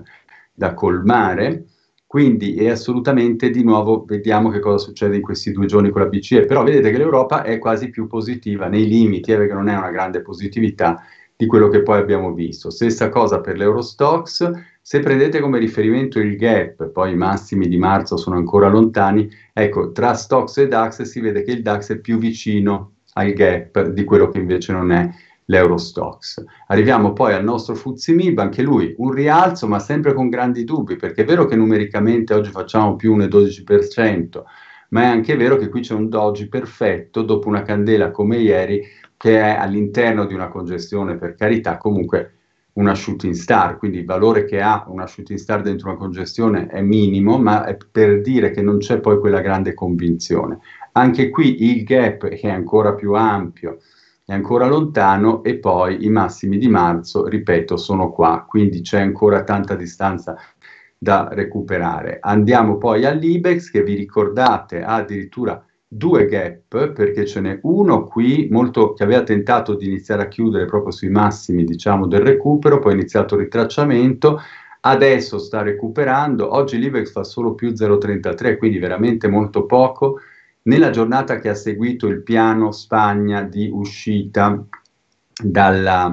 da colmare, quindi è assolutamente di nuovo vediamo che cosa succede in questi due giorni con la BCE, però vedete che l'Europa è quasi più positiva nei limiti, è eh, vero che non è una grande positività di quello che poi abbiamo visto. Stessa cosa per l'Eurostox, se prendete come riferimento il gap, poi i massimi di marzo sono ancora lontani, ecco, tra Stox e DAX si vede che il DAX è più vicino al gap di quello che invece non è l'Eurostox. Arriviamo poi al nostro Fuzimib, anche lui un rialzo, ma sempre con grandi dubbi, perché è vero che numericamente oggi facciamo più 1,12%, ma è anche vero che qui c'è un doji perfetto dopo una candela come ieri che è all'interno di una congestione per carità comunque una shooting star, quindi il valore che ha una shooting star dentro una congestione è minimo, ma è per dire che non c'è poi quella grande convinzione. Anche qui il gap è ancora più ampio, è ancora lontano e poi i massimi di marzo, ripeto, sono qua, quindi c'è ancora tanta distanza da recuperare. Andiamo poi all'Ibex che vi ricordate ha addirittura due gap, perché ce n'è uno qui molto, che aveva tentato di iniziare a chiudere proprio sui massimi diciamo, del recupero, poi ha iniziato il ritracciamento, adesso sta recuperando, oggi l'IBEX fa solo più 0,33, quindi veramente molto poco. Nella giornata che ha seguito il piano Spagna di uscita dalla,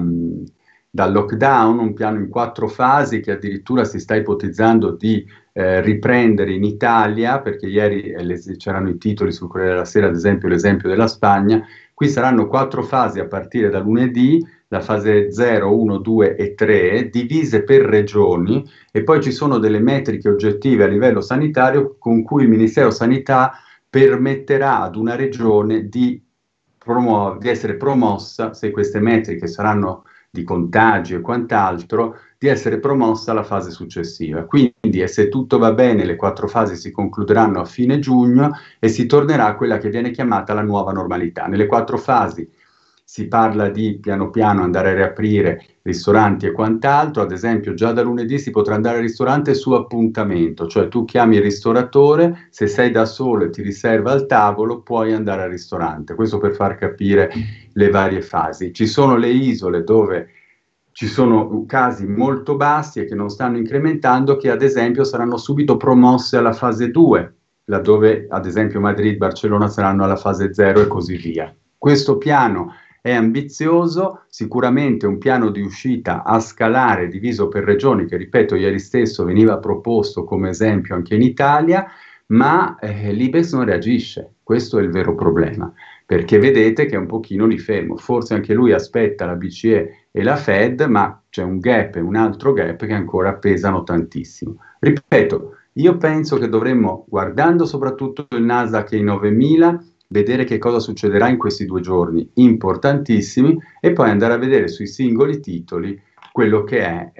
dal lockdown, un piano in quattro fasi che addirittura si sta ipotizzando di eh, riprendere in Italia, perché ieri c'erano i titoli sul Corriere della Sera, ad esempio l'esempio della Spagna, qui saranno quattro fasi a partire da lunedì, la fase 0, 1, 2 e 3, divise per regioni e poi ci sono delle metriche oggettive a livello sanitario con cui il Ministero Sanità permetterà ad una regione di, promuo- di essere promossa se queste metriche saranno di contagio e quant'altro di essere promossa alla fase successiva. Quindi, se tutto va bene, le quattro fasi si concluderanno a fine giugno e si tornerà a quella che viene chiamata la nuova normalità. Nelle quattro fasi si parla di piano piano andare a riaprire ristoranti e quant'altro, ad esempio già da lunedì si potrà andare al ristorante su appuntamento, cioè tu chiami il ristoratore, se sei da solo e ti riserva al tavolo puoi andare al ristorante, questo per far capire le varie fasi. Ci sono le isole dove ci sono casi molto bassi e che non stanno incrementando, che ad esempio saranno subito promosse alla fase 2, laddove ad esempio Madrid, e Barcellona saranno alla fase 0 e così via. Questo piano è ambizioso, sicuramente un piano di uscita a scalare diviso per regioni, che ripeto ieri stesso veniva proposto come esempio anche in Italia, ma eh, l'Ibex non reagisce, questo è il vero problema perché vedete che è un pochino lì fermo, forse anche lui aspetta la BCE e la Fed, ma c'è un gap e un altro gap che ancora pesano tantissimo. Ripeto, io penso che dovremmo, guardando soprattutto il Nasdaq e i 9000, vedere che cosa succederà in questi due giorni importantissimi e poi andare a vedere sui singoli titoli quello che è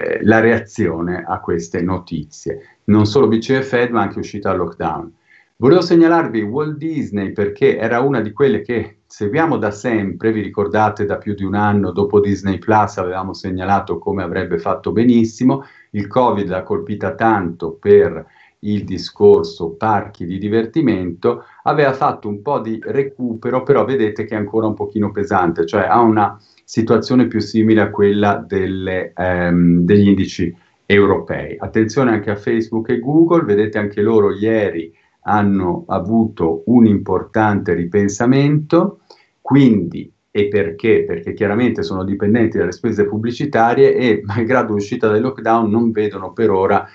eh, la reazione a queste notizie. Non solo BCE e Fed, ma anche uscita al lockdown. Volevo segnalarvi Walt Disney perché era una di quelle che seguiamo da sempre, vi ricordate da più di un anno dopo Disney Plus avevamo segnalato come avrebbe fatto benissimo, il Covid l'ha colpita tanto per il discorso parchi di divertimento, aveva fatto un po' di recupero, però vedete che è ancora un pochino pesante, cioè ha una situazione più simile a quella delle, ehm, degli indici europei. Attenzione anche a Facebook e Google, vedete anche loro ieri hanno avuto un importante ripensamento, quindi e perché? Perché chiaramente sono dipendenti dalle spese pubblicitarie e malgrado l'uscita del lockdown non vedono per ora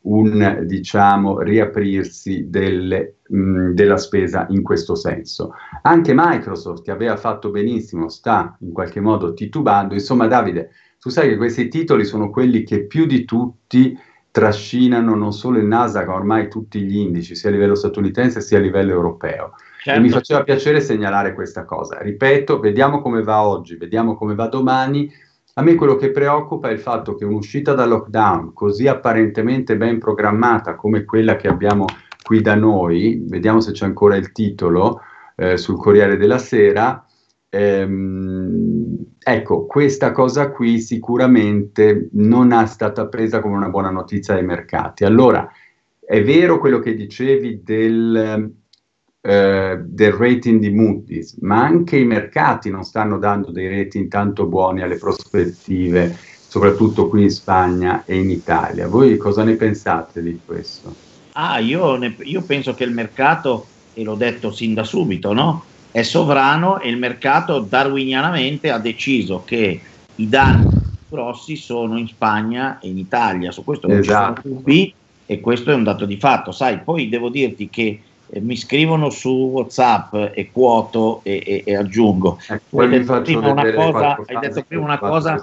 un diciamo, riaprirsi delle, mh, della spesa in questo senso. Anche Microsoft, che aveva fatto benissimo, sta in qualche modo titubando. Insomma, Davide, tu sai che questi titoli sono quelli che più di tutti trascinano non solo il Nasdaq, ma ormai tutti gli indici, sia a livello statunitense sia a livello europeo. Certo. E mi faceva piacere segnalare questa cosa. Ripeto, vediamo come va oggi, vediamo come va domani. A me quello che preoccupa è il fatto che un'uscita dal lockdown così apparentemente ben programmata come quella che abbiamo qui da noi, vediamo se c'è ancora il titolo eh, sul Corriere della Sera, ehm, Ecco, questa cosa qui sicuramente non è stata presa come una buona notizia ai mercati. Allora, è vero quello che dicevi del, eh, del rating di Moody's, ma anche i mercati non stanno dando dei rating tanto buoni alle prospettive, soprattutto qui in Spagna e in Italia. Voi cosa ne pensate di questo? Ah, io, ne, io penso che il mercato, e l'ho detto sin da subito, no? è sovrano e il mercato darwinianamente ha deciso che i danni grossi sono in Spagna e in Italia, su questo non ci sono esatto. dubbi e questo è un dato di fatto, sai, poi devo dirti che eh, mi scrivono su Whatsapp e quoto e, e, e aggiungo. Eh, hai, detto prima una cosa, hai detto prima una cosa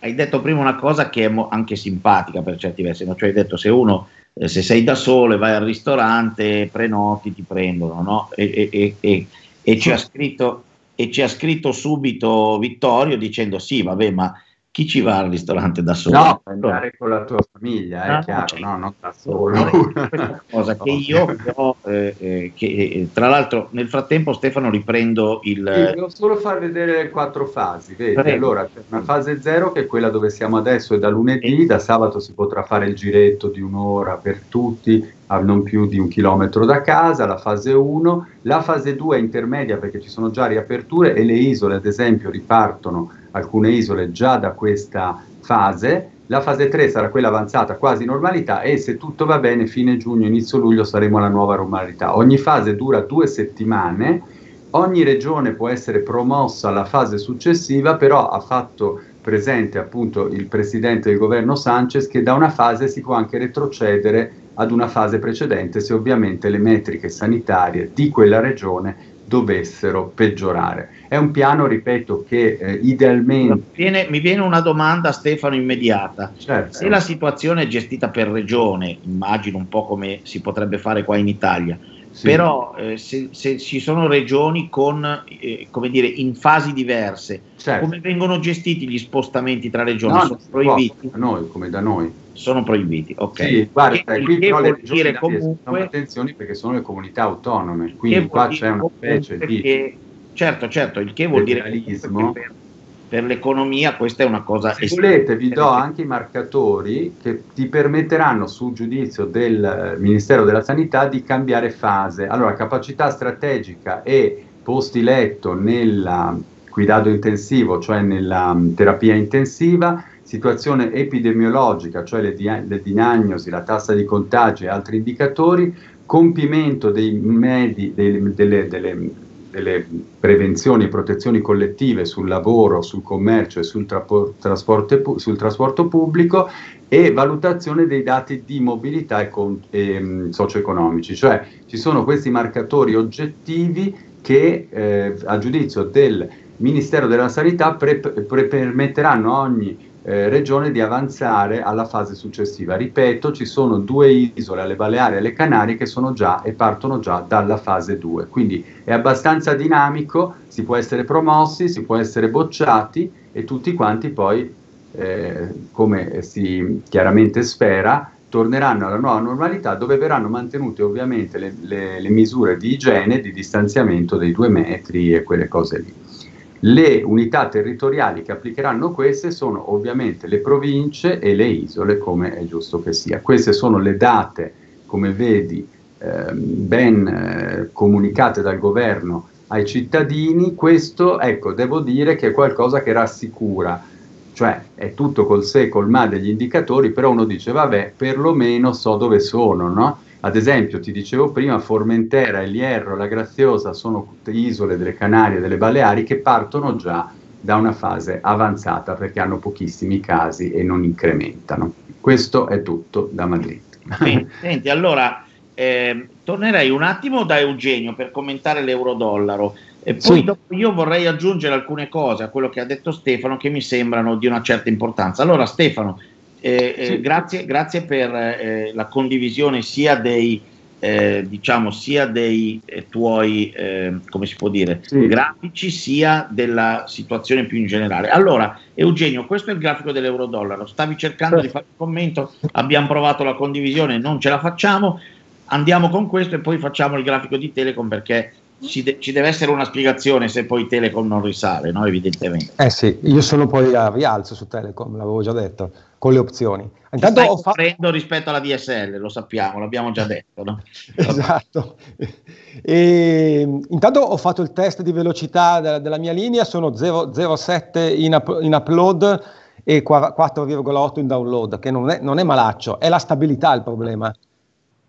hai detto prima una cosa che è mo- anche simpatica per certi versi, no? cioè hai detto se uno eh, se sei da sole vai al ristorante, prenoti, ti prendono, no? E, e, e, e ci, ha scritto, e ci ha scritto subito Vittorio dicendo sì, vabbè, ma chi ci va al ristorante da solo? No, andare con la tua famiglia, è ah, chiaro, cioè, no, non da solo. cosa che io ho, eh, eh che, eh, tra l'altro nel frattempo Stefano riprendo il... Sì, devo solo far vedere le quattro fasi, vedi? Prego. Allora, c'è una fase zero che è quella dove siamo adesso è da lunedì, eh. da sabato si potrà fare il giretto di un'ora per tutti, a non più di un chilometro da casa, la fase 1, la fase 2 è intermedia perché ci sono già riaperture e le isole ad esempio ripartono alcune isole già da questa fase. La fase 3 sarà quella avanzata quasi normalità e se tutto va bene fine giugno, inizio luglio saremo alla nuova normalità. Ogni fase dura due settimane, ogni regione può essere promossa alla fase successiva, però ha fatto presente appunto il presidente del governo Sanchez che da una fase si può anche retrocedere ad una fase precedente se ovviamente le metriche sanitarie di quella regione dovessero peggiorare. È un piano, ripeto, che eh, idealmente... Mi viene, mi viene, una domanda, Stefano, immediata. Certo. Se la situazione è gestita per regione, immagino un po' come si potrebbe fare qua in Italia, sì. però eh, se, se, ci sono regioni con, eh, come dire, in fasi diverse, certo. come vengono gestiti gli spostamenti tra regioni? No, sono proibiti? Può, noi, come da noi sono proibiti. Ok. Sì, guarda, che, qui che però le regioni comunque, attenzione perché sono le comunità autonome, quindi qua c'è una specie di... Che, certo, certo, il che vuol dire che per, l'economia questa è una cosa... Se volete vi do anche i marcatori che ti permetteranno sul giudizio del eh, Ministero della Sanità di cambiare fase. Allora, capacità strategica e posti letto nel guidato intensivo, cioè nella mm, terapia intensiva, situazione epidemiologica, cioè le, dia- le diagnosi, la tassa di contagio e altri indicatori, compimento dei medi, dei, delle, delle, delle, prevenzioni e protezioni collettive sul lavoro, sul commercio e sul, trapo- sul trasporto pubblico e valutazione dei dati di mobilità e, con- e mm, socio-economici. Cioè ci sono questi marcatori oggettivi che eh, a giudizio del Ministero della Sanità pre- pre- permetteranno a ogni eh, regione di avanzare alla fase successiva. Ripeto, ci sono due isole, le Baleari e le Canarie, che sono già e partono già dalla fase 2. Quindi è abbastanza dinamico, si può essere promossi, si può essere bocciati e tutti quanti poi, eh, come si chiaramente spera, torneranno alla nuova normalità dove verranno mantenute ovviamente le, le, le misure di igiene, di distanziamento dei due metri e quelle cose lì. Le unità territoriali che applicheranno queste sono ovviamente le province e le isole, come è giusto che sia. Queste sono le date, come vedi, eh, ben eh, comunicate dal governo ai cittadini. Questo, ecco, devo dire che è qualcosa che rassicura cioè è tutto col se, e col ma degli indicatori, però uno dice vabbè, perlomeno so dove sono, no? Ad esempio, ti dicevo prima, Formentera, Elierro, La Graziosa sono tutte isole delle Canarie, delle Baleari che partono già da una fase avanzata perché hanno pochissimi casi e non incrementano. Questo è tutto da Madrid. Senti, senti allora eh, tornerei un attimo da Eugenio per commentare l'euro-dollaro. E poi sì. dopo io vorrei aggiungere alcune cose a quello che ha detto Stefano che mi sembrano di una certa importanza. Allora, Stefano, eh, eh, grazie, grazie, per eh, la condivisione sia dei, eh, diciamo, sia dei eh, tuoi, ehm, come si può dire, sì. grafici, sia della situazione più in generale. Allora, Eugenio, questo è il grafico dell'euro-dollaro. Stavi cercando sì. di fare un commento, abbiamo provato la condivisione, non ce la facciamo. Andiamo con questo e poi facciamo il grafico di Telecom perché ci, de- ci, deve essere una spiegazione se poi Telecom non risale, no? evidentemente. Eh sì, io sono poi a rialzo su Telecom, l'avevo già detto con le opzioni. Intanto Ci stai fatto... rispetto alla DSL, lo sappiamo, l'abbiamo già detto. No? esatto. E, intanto ho fatto il test di velocità della, della mia linea, sono 0,7 in, up, in, upload e 4,8 in download, che non è, non è, malaccio, è la stabilità il problema.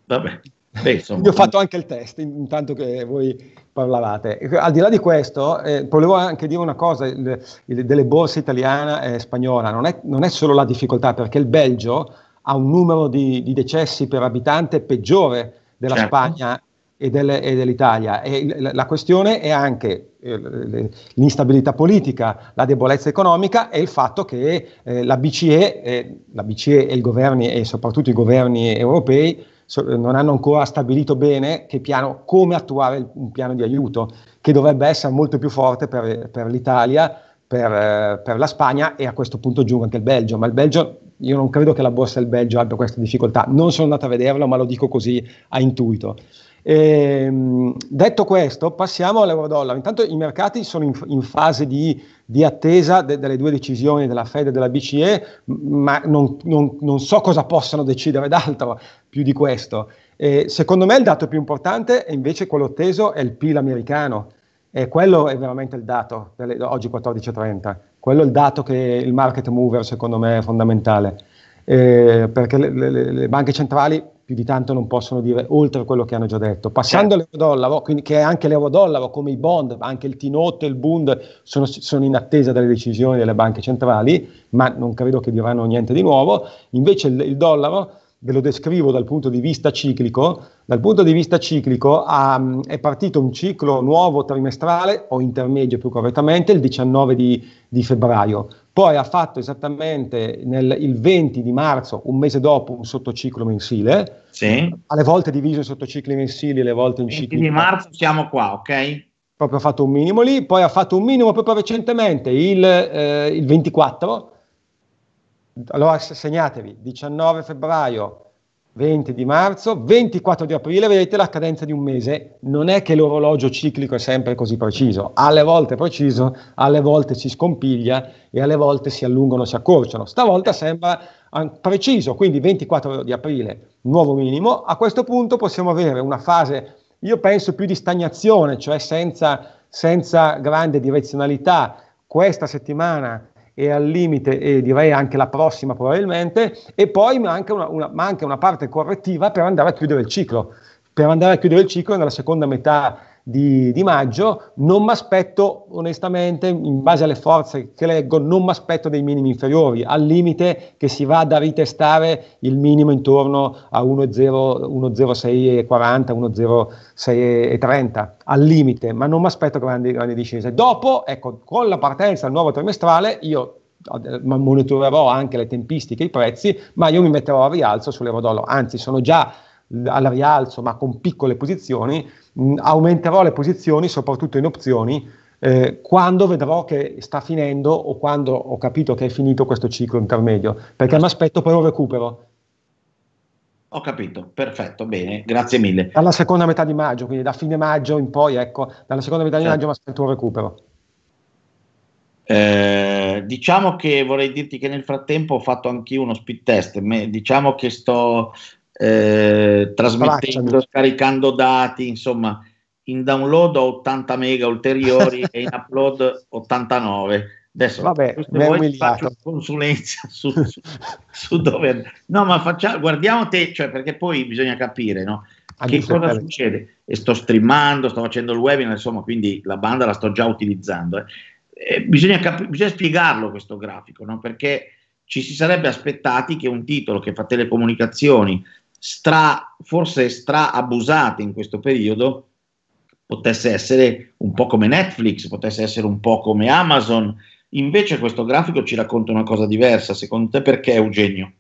Vabbè. Beh, insomma, Io ho fatto anche il test, intanto che voi parlavate. Al di là di questo, eh, volevo anche dire una cosa il, il, delle borse italiana e spagnola, non è, non è, solo la difficoltà, perché il Belgio ha un numero di, di decessi per abitante peggiore della certo. Spagna e, delle, e, dell'Italia. E la, la questione è anche eh, l'instabilità politica, la debolezza economica e il fatto che eh, la, BCE, eh, la BCE e, governi, e soprattutto i governi europei non hanno ancora stabilito bene piano, come attuare un piano di aiuto, che dovrebbe essere molto più forte per, per l'Italia, per, per, la Spagna e a questo punto aggiungo anche il Belgio, ma il Belgio, io non credo che la borsa del Belgio abbia queste difficoltà, non sono andato a vederlo, ma lo dico così a intuito. Ehm, detto questo, passiamo all'euro-dollaro. Intanto i mercati sono in, in fase di, di attesa de, delle due decisioni della Fed e della BCE, ma non, non, non so cosa possano decidere d'altro più di questo. Eh, secondo me il dato più importante è invece quello atteso è il PIL americano. E quello è veramente il dato, delle, oggi 14.30, quello è il dato che il market mover secondo me è fondamentale, eh, perché le, le, le banche centrali più di tanto non possono dire oltre quello che hanno già detto. Passando certo. all'euro-dollaro, che è anche l'Eurodollaro, come i bond, anche il t e il Bund sono, sono, in attesa delle decisioni delle banche centrali, ma non credo che diranno niente di nuovo. Invece il, il dollaro, ve lo descrivo dal punto di vista ciclico, dal punto di vista ciclico um, è partito un ciclo nuovo trimestrale o intermedio più correttamente il 19 di, di febbraio poi ha fatto esattamente nel, il 20 di marzo, un mese dopo, un sottociclo mensile. Sì. Alle volte diviso in sottocicli mensili, alle volte in cicli. Quindi marzo siamo qua, ok? Proprio ha fatto un minimo lì, poi ha fatto un minimo proprio recentemente, il, eh, il 24. Allora segnatevi, 19 febbraio, 20 di marzo, 24 di aprile, vedete la cadenza di un mese, non è che l'orologio ciclico è sempre così preciso, alle volte è preciso, alle volte si scompiglia e alle volte si allungano, si accorciano, stavolta sembra preciso, quindi 24 di aprile, nuovo minimo, a questo punto possiamo avere una fase, io penso più di stagnazione, cioè senza, senza grande direzionalità, questa settimana e al limite e direi anche la prossima probabilmente e poi manca una, una, manca una parte correttiva per andare a chiudere il ciclo, per andare a chiudere il ciclo nella seconda metà di, di maggio, non mi aspetto onestamente, in base alle forze che leggo, non mi aspetto dei minimi inferiori, al limite che si vada a ritestare il minimo intorno a 1,0640, 1,0630, al limite, ma non mi aspetto grandi, grandi discese. Dopo, ecco, con la partenza del nuovo trimestrale, io eh, monitorerò anche le tempistiche, i prezzi, ma io mi metterò a rialzo sull'euro dollaro, anzi sono già al rialzo ma con piccole posizioni, mh, mm, aumenterò le posizioni soprattutto in opzioni eh, quando vedrò che sta finendo o quando ho capito che è finito questo ciclo intermedio, perché mi aspetto poi un recupero. Ho capito, perfetto, bene, grazie mille. Dalla seconda metà di maggio, quindi da fine maggio in poi, ecco, dalla seconda metà di certo. maggio mi aspetto un recupero. Eh, diciamo che vorrei dirti che nel frattempo ho fatto anch'io uno speed test, me, diciamo che sto eh, trasmettendo, scaricando dati, insomma, in download ho 80 mega ulteriori e in upload 89. Adesso Vabbè, voi faccio consulenza su, su, su, dove no, ma facciamo, guardiamo te, cioè, perché poi bisogna capire no? che cosa succede. E sto streamando, sto facendo il webinar, insomma, quindi la banda la sto già utilizzando. Eh. eh, bisogna, cap- bisogna, spiegarlo questo grafico, no? perché ci si sarebbe aspettati che un titolo che fa telecomunicazioni stra, forse stra abusate in questo periodo, potesse essere un po' come Netflix, potesse essere un po' come Amazon. Invece questo grafico ci racconta una cosa diversa, secondo te perché Eugenio?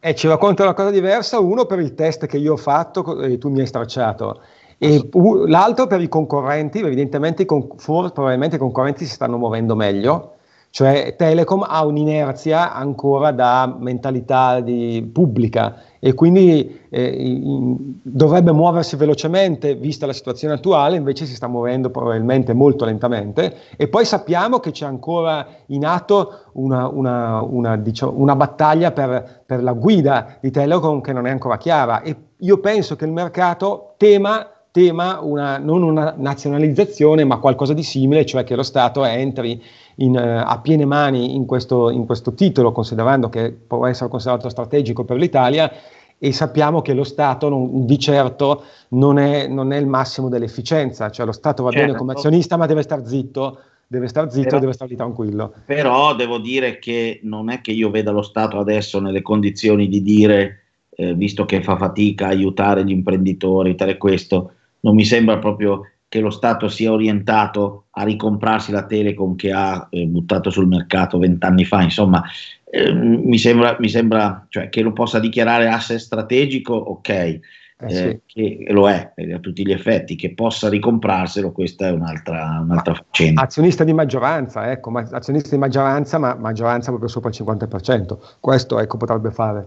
Eh, ci racconta una cosa diversa, uno per il test che io ho fatto e tu mi hai stracciato, e l'altro per i concorrenti, evidentemente con- for- probabilmente i concorrenti si stanno muovendo meglio, cioè Telecom ha un'inerzia ancora da mentalità di- pubblica e quindi eh, in, dovrebbe muoversi velocemente vista la situazione attuale, invece si sta muovendo probabilmente molto lentamente e poi sappiamo che c'è ancora in atto una, una, una, diciamo, una battaglia per, per, la guida di Telecom che non è ancora chiara e io penso che il mercato tema, tema non una nazionalizzazione ma qualcosa di simile, cioè che lo Stato entri in, eh, a piene mani in questo, in questo titolo, considerando che può essere considerato strategico per l'Italia, e sappiamo che lo Stato non, di certo non è, non è, il massimo dell'efficienza, cioè lo Stato va certo. bene come azionista ma deve star zitto, deve star zitto però, deve star lì tranquillo. Però devo dire che non è che io veda lo Stato adesso nelle condizioni di dire, eh, visto che fa fatica a aiutare gli imprenditori, tale questo, non mi sembra proprio che lo Stato sia orientato a ricomprarsi la Telecom che ha eh, buttato sul mercato vent'anni fa, insomma, eh, mi sembra, mi sembra cioè, che lo possa dichiarare asset strategico, ok. Eh, eh, sì. che lo è eh, a tutti gli effetti, che possa ricomprarselo, questa è un'altra, un'altra faccenda. Azionista di maggioranza, ecco, ma, azionista di maggioranza, ma maggioranza proprio sopra il 50%, questo ecco, potrebbe fare.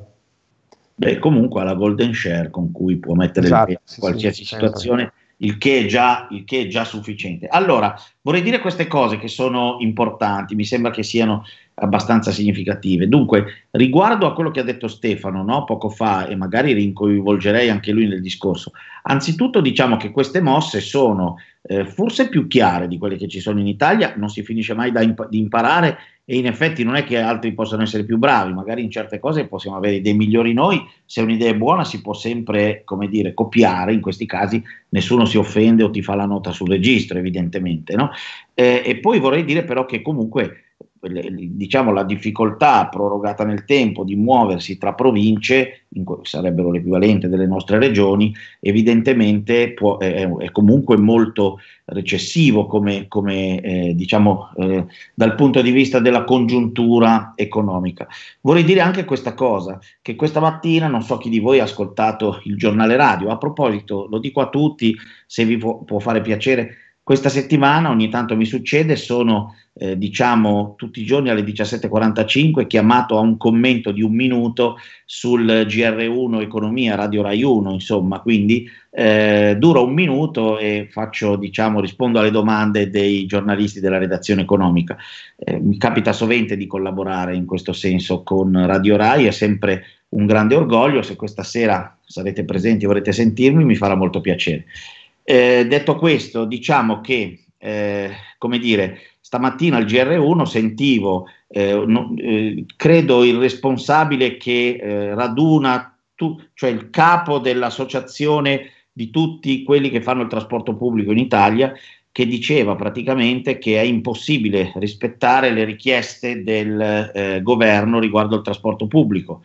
Beh, comunque ha la golden share con cui può mettere esatto, in sì, qualsiasi sì, situazione. Sempre il che, è già, che è già sufficiente. Allora, vorrei dire queste cose che sono importanti, mi sembra che siano abbastanza significative. Dunque, riguardo a quello che ha detto Stefano no, poco fa, e magari rincoinvolgerei anche lui nel discorso, anzitutto diciamo che queste mosse sono eh, forse più chiare di quelle che ci sono in Italia, non si finisce mai imp- di imparare e in effetti non è che altri possano essere più bravi, magari in certe cose possiamo avere dei migliori noi, se un'idea è buona si può sempre, come dire, copiare, in questi casi nessuno si offende o ti fa la nota sul registro evidentemente, no? eh, e poi vorrei dire però che comunque diciamo, la difficoltà prorogata nel tempo di muoversi tra province, que- sarebbero l'equivalente delle nostre regioni, evidentemente può, è, è, comunque molto recessivo come, come eh, diciamo, eh, dal punto di vista della congiuntura economica. Vorrei dire anche questa cosa, che questa mattina non so chi di voi ha ascoltato il giornale radio, a proposito lo dico a tutti, se vi può, può fare piacere, questa settimana ogni tanto mi succede, sono eh, diciamo tutti i giorni alle 17.45 chiamato a un commento di un minuto sul GR1 Economia Radio Rai 1, insomma, quindi eh, dura un minuto e faccio, diciamo, rispondo alle domande dei giornalisti della redazione economica. Eh, mi capita sovente di collaborare in questo senso con Radio Rai, è sempre un grande orgoglio, se questa sera sarete presenti e vorrete sentirmi mi farà molto piacere. Eh, detto questo, diciamo che, eh, come dire, stamattina al GR1 sentivo, eh, no, eh, credo, il responsabile che eh, raduna, tu, cioè il capo dell'associazione di tutti quelli che fanno il trasporto pubblico in Italia, che diceva praticamente che è impossibile rispettare le richieste del eh, governo riguardo al trasporto pubblico.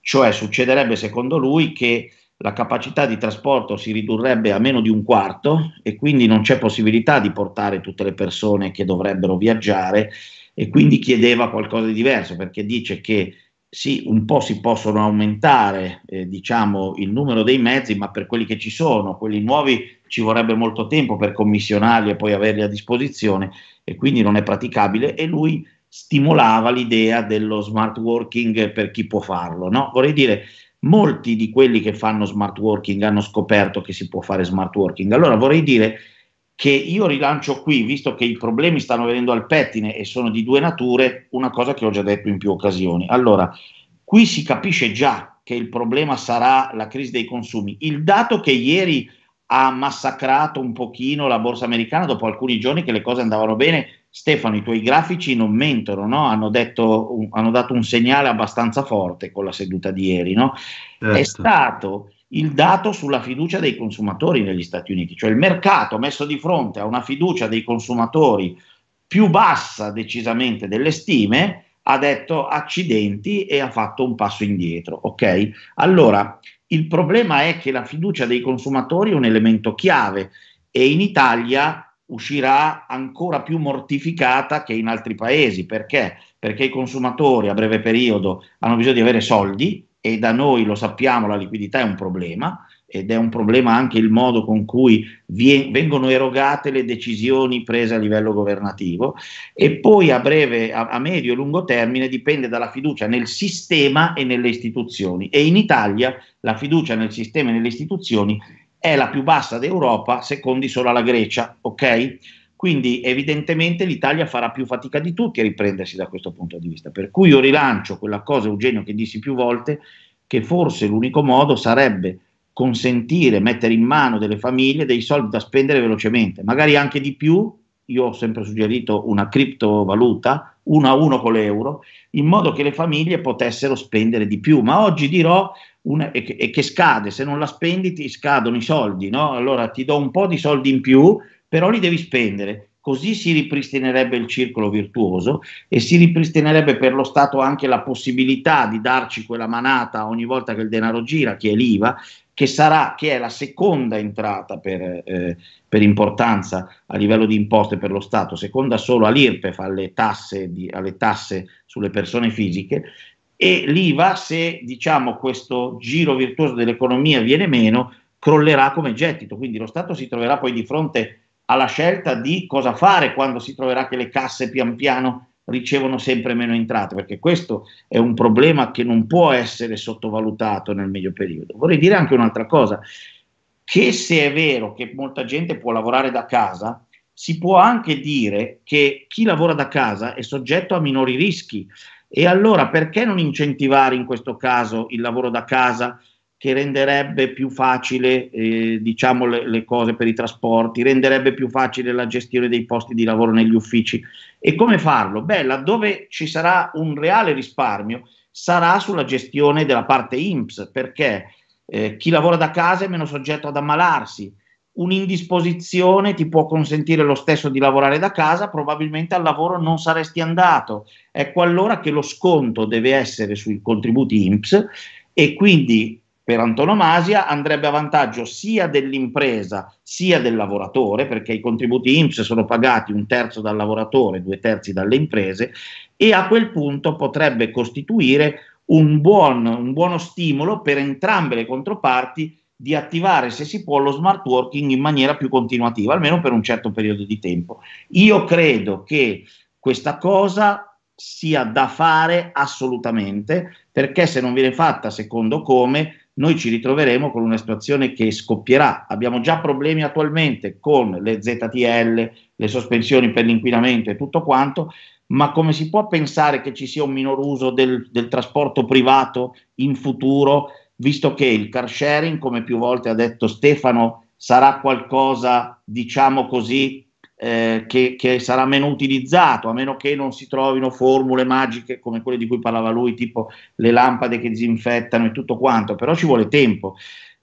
Cioè succederebbe, secondo lui, che la capacità di trasporto si ridurrebbe a meno di un quarto e quindi non c'è possibilità di portare tutte le persone che dovrebbero viaggiare e quindi chiedeva qualcosa di diverso perché dice che sì, un po' si possono aumentare eh, diciamo, il numero dei mezzi, ma per quelli che ci sono, quelli nuovi ci vorrebbe molto tempo per commissionarli e poi averli a disposizione e quindi non è praticabile e lui stimolava l'idea dello smart working per chi può farlo. No? Vorrei dire, molti di quelli che fanno smart working hanno scoperto che si può fare smart working. Allora vorrei dire che io rilancio qui, visto che i problemi stanno venendo al pettine e sono di due nature, una cosa che ho già detto in più occasioni. Allora, qui si capisce già che il problema sarà la crisi dei consumi. Il dato che ieri ha massacrato un pochino la borsa americana dopo alcuni giorni che le cose andavano bene Stefano, i tuoi grafici non mentono, no? hanno, detto, un, hanno dato un segnale abbastanza forte con la seduta di ieri. No? Certo. È stato il dato sulla fiducia dei consumatori negli Stati Uniti, cioè il mercato messo di fronte a una fiducia dei consumatori più bassa decisamente delle stime, ha detto accidenti e ha fatto un passo indietro. Ok? Allora, il problema è che la fiducia dei consumatori è un elemento chiave e in Italia uscirà ancora più mortificata che in altri paesi. Perché? Perché i consumatori a breve periodo hanno bisogno di avere soldi e da noi lo sappiamo la liquidità è un problema ed è un problema anche il modo con cui vengono erogate le decisioni prese a livello governativo e poi a breve, a medio e lungo termine dipende dalla fiducia nel sistema e nelle istituzioni e in Italia la fiducia nel sistema e nelle istituzioni è la più bassa d'Europa, secondi solo alla Grecia, ok? Quindi evidentemente l'Italia farà più fatica di tutti a riprendersi da questo punto di vista. Per cui io rilancio quella cosa, Eugenio, che dissi più volte, che forse l'unico modo sarebbe consentire, mettere in mano delle famiglie dei soldi da spendere velocemente, magari anche di più. Io ho sempre suggerito una criptovaluta, uno a uno con l'euro, in modo che le famiglie potessero spendere di più. Ma oggi dirò una, e, che, e, che, scade, se non la spendi ti scadono i soldi, no? allora ti do un po' di soldi in più, però li devi spendere. Così si ripristinerebbe il circolo virtuoso e si ripristinerebbe per lo Stato anche la possibilità di darci quella manata ogni volta che il denaro gira, che è l'IVA, che, sarà, che è la seconda entrata per, eh, per, importanza a livello di imposte per lo Stato, seconda solo all'IRPEF, alle tasse, di, alle tasse sulle persone fisiche, e l'IVA, se diciamo, questo giro virtuoso dell'economia viene meno, crollerà come gettito, quindi lo Stato si troverà poi di fronte alla scelta di cosa fare quando si troverà che le casse pian piano ricevono sempre meno entrate, perché questo è un problema che non può essere sottovalutato nel medio periodo. Vorrei dire anche un'altra cosa, che se è vero che molta gente può lavorare da casa, si può anche dire che chi lavora da casa è soggetto a minori rischi, e allora perché non incentivare in questo caso il lavoro da casa che renderebbe più facile eh, diciamo, le, le, cose per i trasporti, renderebbe più facile la gestione dei posti di lavoro negli uffici. E come farlo? Beh, laddove ci sarà un reale risparmio sarà sulla gestione della parte IMSS, perché eh, chi lavora da casa è meno soggetto ad ammalarsi, un'indisposizione ti può consentire lo stesso di lavorare da casa, probabilmente al lavoro non saresti andato. Ecco allora che lo sconto deve essere sui contributi INPS e quindi per antonomasia andrebbe a vantaggio sia dell'impresa sia del lavoratore, perché i contributi INPS sono pagati un terzo dal lavoratore, due terzi dalle imprese, e a quel punto potrebbe costituire un, buon, un buono stimolo per entrambe le controparti di attivare, se si può, lo smart working in maniera più continuativa, almeno per un certo periodo di tempo. Io credo che questa cosa sia da fare assolutamente, perché se non viene fatta secondo come, noi ci ritroveremo con una situazione che scoppierà. Abbiamo già problemi attualmente con le ZTL, le sospensioni per l'inquinamento e tutto quanto, ma come si può pensare che ci sia un minor uso del, del trasporto privato in futuro? visto che il car sharing, come più volte ha detto Stefano, sarà qualcosa, diciamo così, eh, che, che, sarà meno utilizzato, a meno che non si trovino formule magiche come quelle di cui parlava lui, tipo le lampade che disinfettano e tutto quanto, però ci vuole tempo.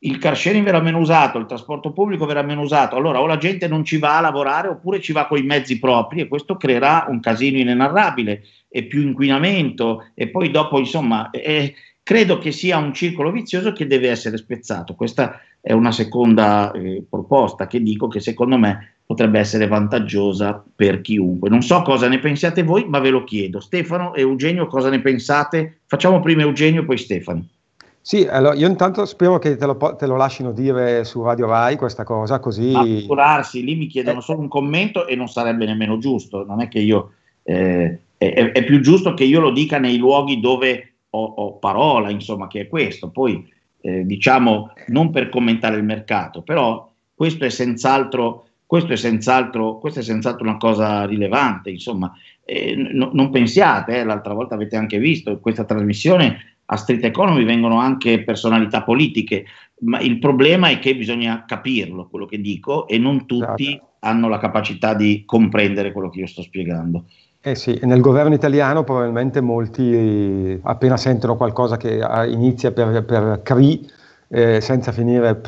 Il car sharing verrà meno usato, il trasporto pubblico verrà meno usato, allora o la gente non ci va a lavorare oppure ci va con i mezzi propri e questo creerà un casino inenarrabile e più inquinamento e poi dopo insomma... Eh, Credo che sia un circolo vizioso che deve essere spezzato. Questa è una seconda eh, proposta che dico che secondo me potrebbe essere vantaggiosa per chiunque. Non so cosa ne pensiate voi, ma ve lo chiedo. Stefano e Eugenio, cosa ne pensate? Facciamo prima Eugenio e poi Stefano. Sì, allora io intanto spero che te lo, te lo, lasciano dire su Radio Rai questa cosa, così... Ma curarsi, lì mi chiedono eh. solo un commento e non sarebbe nemmeno giusto, non è che io... Eh, è, è, più giusto che io lo dica nei luoghi dove o, o parola, insomma, che è questo. Poi eh, diciamo non per commentare il mercato, però questo è senz'altro, questo è senz'altro, questo è senz'altro una cosa rilevante. Insomma, eh, no, non pensiate, eh, l'altra volta avete anche visto questa trasmissione a Street Economy vengono anche personalità politiche, ma il problema è che bisogna capirlo quello che dico e non tutti esatto. hanno la capacità di comprendere quello che io sto spiegando. Eh sì, nel governo italiano probabilmente molti eh, appena sentono qualcosa che ah, inizia per, per CRI, eh, senza finire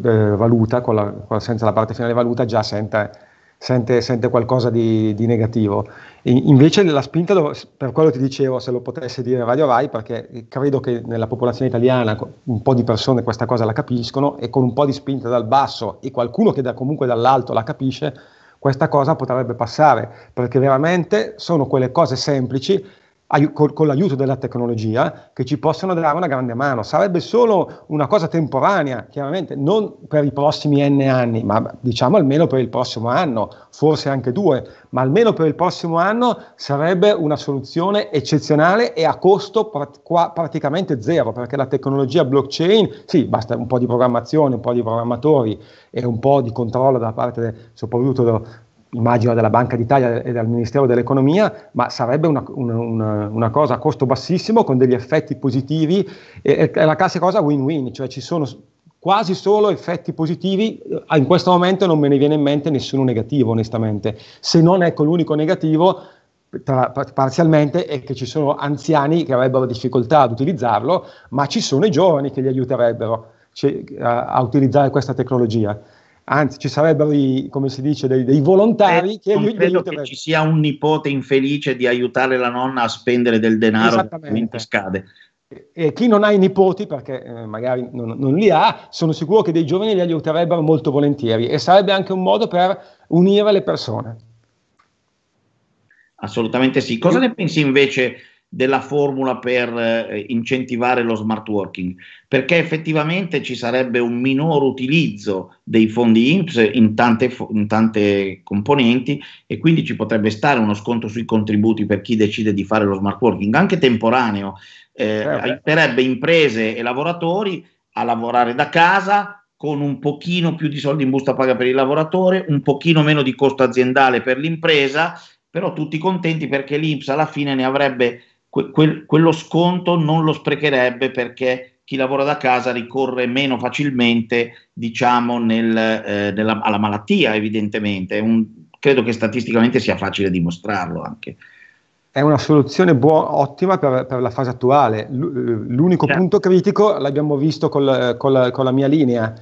eh, eh, valuta, con la, con, senza la parte finale valuta, già sente, sente, sente qualcosa di, di negativo. E invece la spinta, per quello ti dicevo, se lo potesse dire Radio Rai, perché credo che nella popolazione italiana un po' di persone questa cosa la capiscono e con un po' di spinta dal basso e qualcuno che da, comunque dall'alto la capisce, questa cosa potrebbe passare, perché veramente sono quelle cose semplici con l'aiuto della tecnologia che ci possono dare una grande mano. Sarebbe solo una cosa temporanea, chiaramente, non per i prossimi n anni, ma diciamo almeno per il prossimo anno, forse anche due, ma almeno per il prossimo anno sarebbe una soluzione eccezionale e a costo prat- qua, praticamente zero, perché la tecnologia blockchain, sì, basta un po' di programmazione, un po' di programmatori e un po' di controllo da parte de, soprattutto immagino dalla Banca d'Italia e dal Ministero dell'Economia, ma sarebbe una, una, una, una cosa a costo bassissimo con degli effetti positivi, è, è la classica cosa win-win, cioè ci sono quasi solo effetti positivi, in questo momento non me ne viene in mente nessuno negativo onestamente, se non ecco l'unico negativo tra, parzialmente è che ci sono anziani che avrebbero difficoltà ad utilizzarlo, ma ci sono i giovani che li aiuterebbero cioè, a, a utilizzare questa tecnologia anzi ci sarebbero, i, come si dice, dei, dei volontari eh, che non lui credo che ci sia un nipote infelice di aiutare la nonna a spendere del denaro mentre scade. E chi non ha i nipoti, perché eh, magari non, non, li ha, sono sicuro che dei giovani li aiuterebbero molto volentieri e sarebbe anche un modo per unire le persone. Assolutamente sì. Cosa ne pensi invece della formula per eh, incentivare lo smart working, perché effettivamente ci sarebbe un minor utilizzo dei fondi INPS in tante, in tante componenti e quindi ci potrebbe stare uno sconto sui contributi per chi decide di fare lo smart working, anche temporaneo, eh, certo. aiuterebbe imprese e lavoratori a lavorare da casa con un pochino più di soldi in busta paga per il lavoratore, un pochino meno di costo aziendale per l'impresa, però tutti contenti perché l'Inps alla fine ne avrebbe que, quel, quello sconto non lo sprecherebbe perché chi lavora da casa ricorre meno facilmente diciamo, nel, eh, nella, alla malattia evidentemente. Un, credo che statisticamente sia facile dimostrarlo anche è una soluzione buona, ottima per, per, la fase attuale. Eh, l'unico certo. punto critico l'abbiamo visto col, eh, col, con la mia linea.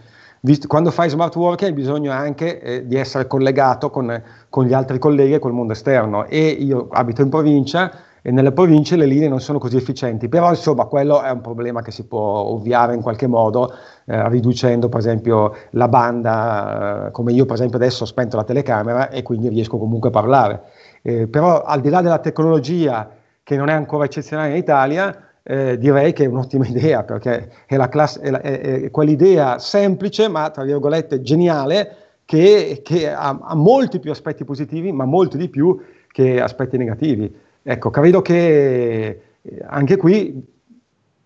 Visto, quando fai smart work hai bisogno anche eh, di essere collegato con, con, gli altri colleghi e col mondo esterno. E io abito in provincia, e nelle province le linee non sono così efficienti, però insomma quello è un problema che si può ovviare in qualche modo eh, riducendo per esempio la banda, eh, come io per esempio adesso ho spento la telecamera e quindi riesco comunque a parlare. Eh, però al di là della tecnologia che non è ancora eccezionale in Italia, eh, direi che è un'ottima idea perché è, classe, è, la, è, è quell'idea semplice ma tra virgolette geniale che, che ha, ha molti più aspetti positivi ma molti di più che aspetti negativi. Ecco, credo che eh, anche qui,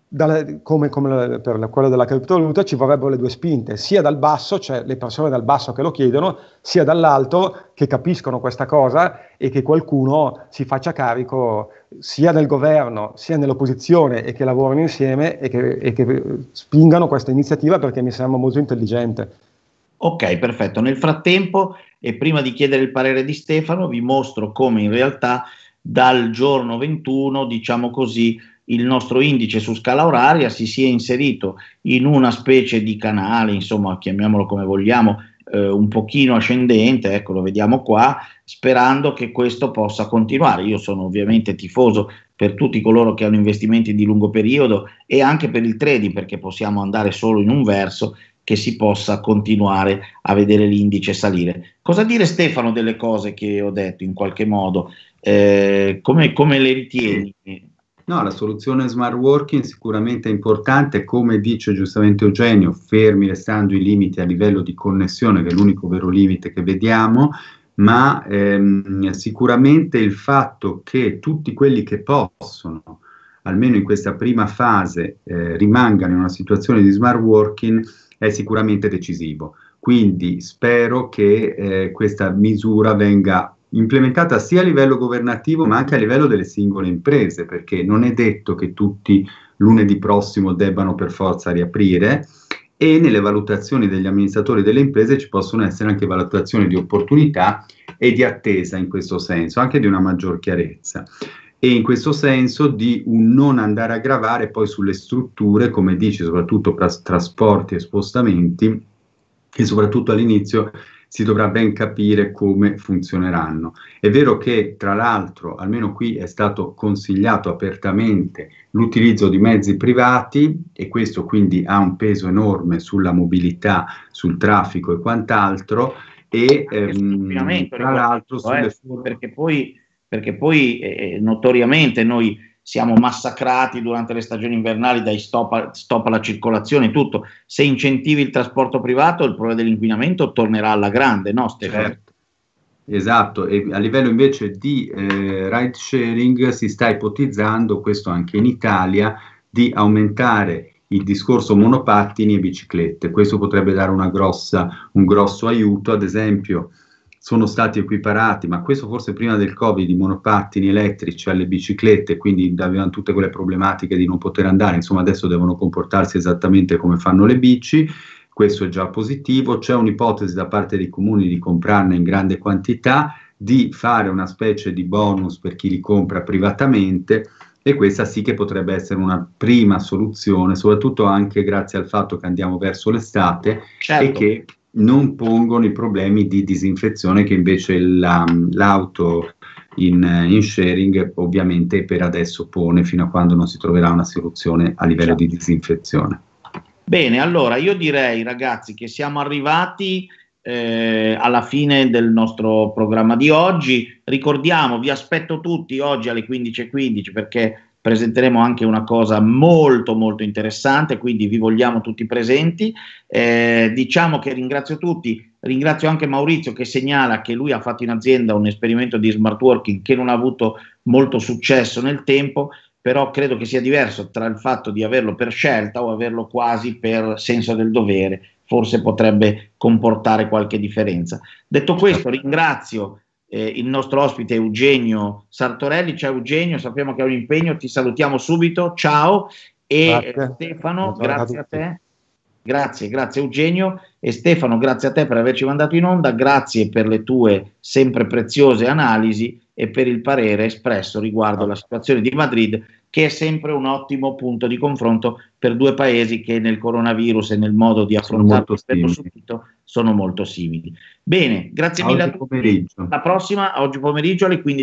dalle, come, come, per quello della criptovaluta, ci vorrebbero le due spinte, sia dal basso, cioè le persone dal basso che lo chiedono, sia dall'alto che capiscono questa cosa e che qualcuno si faccia carico sia nel governo sia nell'opposizione e che lavorino insieme e che, e che spingano questa iniziativa perché mi sembra molto intelligente. Ok, perfetto. Nel frattempo, e prima di chiedere il parere di Stefano, vi mostro come in realtà dal giorno 21, diciamo così, il nostro indice su scala oraria si sia inserito in una specie di canale, insomma, chiamiamolo come vogliamo, eh, un pochino ascendente, ecco lo vediamo qua, sperando che questo possa continuare. Io sono ovviamente tifoso per tutti coloro che hanno investimenti di lungo periodo e anche per il trading perché possiamo andare solo in un verso che si possa continuare a vedere l'indice salire. Cosa dire Stefano delle cose che ho detto in qualche modo? eh, come, come le ritieni? No, la soluzione smart working sicuramente è importante, come dice giustamente Eugenio, fermi restando i limiti a livello di connessione, che è l'unico vero limite che vediamo, ma ehm, sicuramente il fatto che tutti quelli che possono, almeno in questa prima fase, eh, rimangano in una situazione di smart working è sicuramente decisivo. Quindi spero che eh, questa misura venga implementata sia a livello governativo ma mm-hmm. anche a livello delle singole imprese, perché non è detto che tutti lunedì prossimo debbano per forza riaprire e nelle valutazioni degli amministratori delle imprese ci possono essere anche valutazioni di opportunità e di attesa in questo senso, anche di una maggior chiarezza e in questo senso di un non andare a gravare poi sulle strutture, come dice soprattutto tra trasporti e spostamenti, che soprattutto all'inizio si dovrà ben capire come funzioneranno. È vero che, tra l'altro, almeno qui è stato consigliato apertamente l'utilizzo di mezzi privati e questo quindi ha un peso enorme sulla mobilità, sul traffico e quant'altro e ehm, tra l'altro sulle eh, forme... perché poi, perché poi eh, eh notoriamente noi siamo massacrati durante le stagioni invernali dai stop, stop alla circolazione e tutto. Se incentivi il trasporto privato, il problema dell'inquinamento tornerà alla grande, no Stefano? Certo. Esatto, e a livello invece di eh, ride sharing si sta ipotizzando, questo anche in Italia, di aumentare il discorso monopattini e biciclette. Questo potrebbe dare grossa, un grosso aiuto, ad esempio sono stati equiparati, ma questo forse prima del Covid, i monopattini elettrici alle biciclette, quindi avevano tutte quelle problematiche di non poter andare, insomma adesso devono comportarsi esattamente come fanno le bici, questo è già positivo, c'è un'ipotesi da parte dei comuni di comprarne in grande quantità, di fare una specie di bonus per chi li compra privatamente e questa sì che potrebbe essere una prima soluzione, soprattutto anche grazie al fatto che andiamo verso l'estate certo. e che non pongono i problemi di disinfezione che invece la, l'auto in, in, sharing ovviamente per adesso pone fino a quando non si troverà una soluzione a livello di certo. disinfezione. Bene, allora io direi ragazzi che siamo arrivati eh, alla fine del nostro programma di oggi. Ricordiamo, vi aspetto tutti oggi alle 15.15 perché presenteremo anche una cosa molto molto interessante, quindi vi vogliamo tutti presenti. Eh, diciamo che ringrazio tutti, ringrazio anche Maurizio che segnala che lui ha fatto in azienda un esperimento di smart working che non ha avuto molto successo nel tempo, però credo che sia diverso tra il fatto di averlo per scelta o averlo quasi per senso del dovere, forse potrebbe comportare qualche differenza. Detto questo, ringrazio eh, il nostro ospite Eugenio Sartorelli. Ciao Eugenio, sappiamo che hai un impegno, ti salutiamo subito, ciao e eh, grazie. Stefano, grazie, grazie a te. Grazie, grazie Eugenio e Stefano, grazie a te per averci mandato in onda, grazie per le tue sempre preziose analisi e per il parere espresso riguardo alla situazione di Madrid che è sempre un ottimo punto di confronto per due paesi che nel coronavirus e nel modo di affrontarlo sono subito sono molto simili. Bene, grazie mille. A tutti. Alla prossima, oggi pomeriggio alle 15.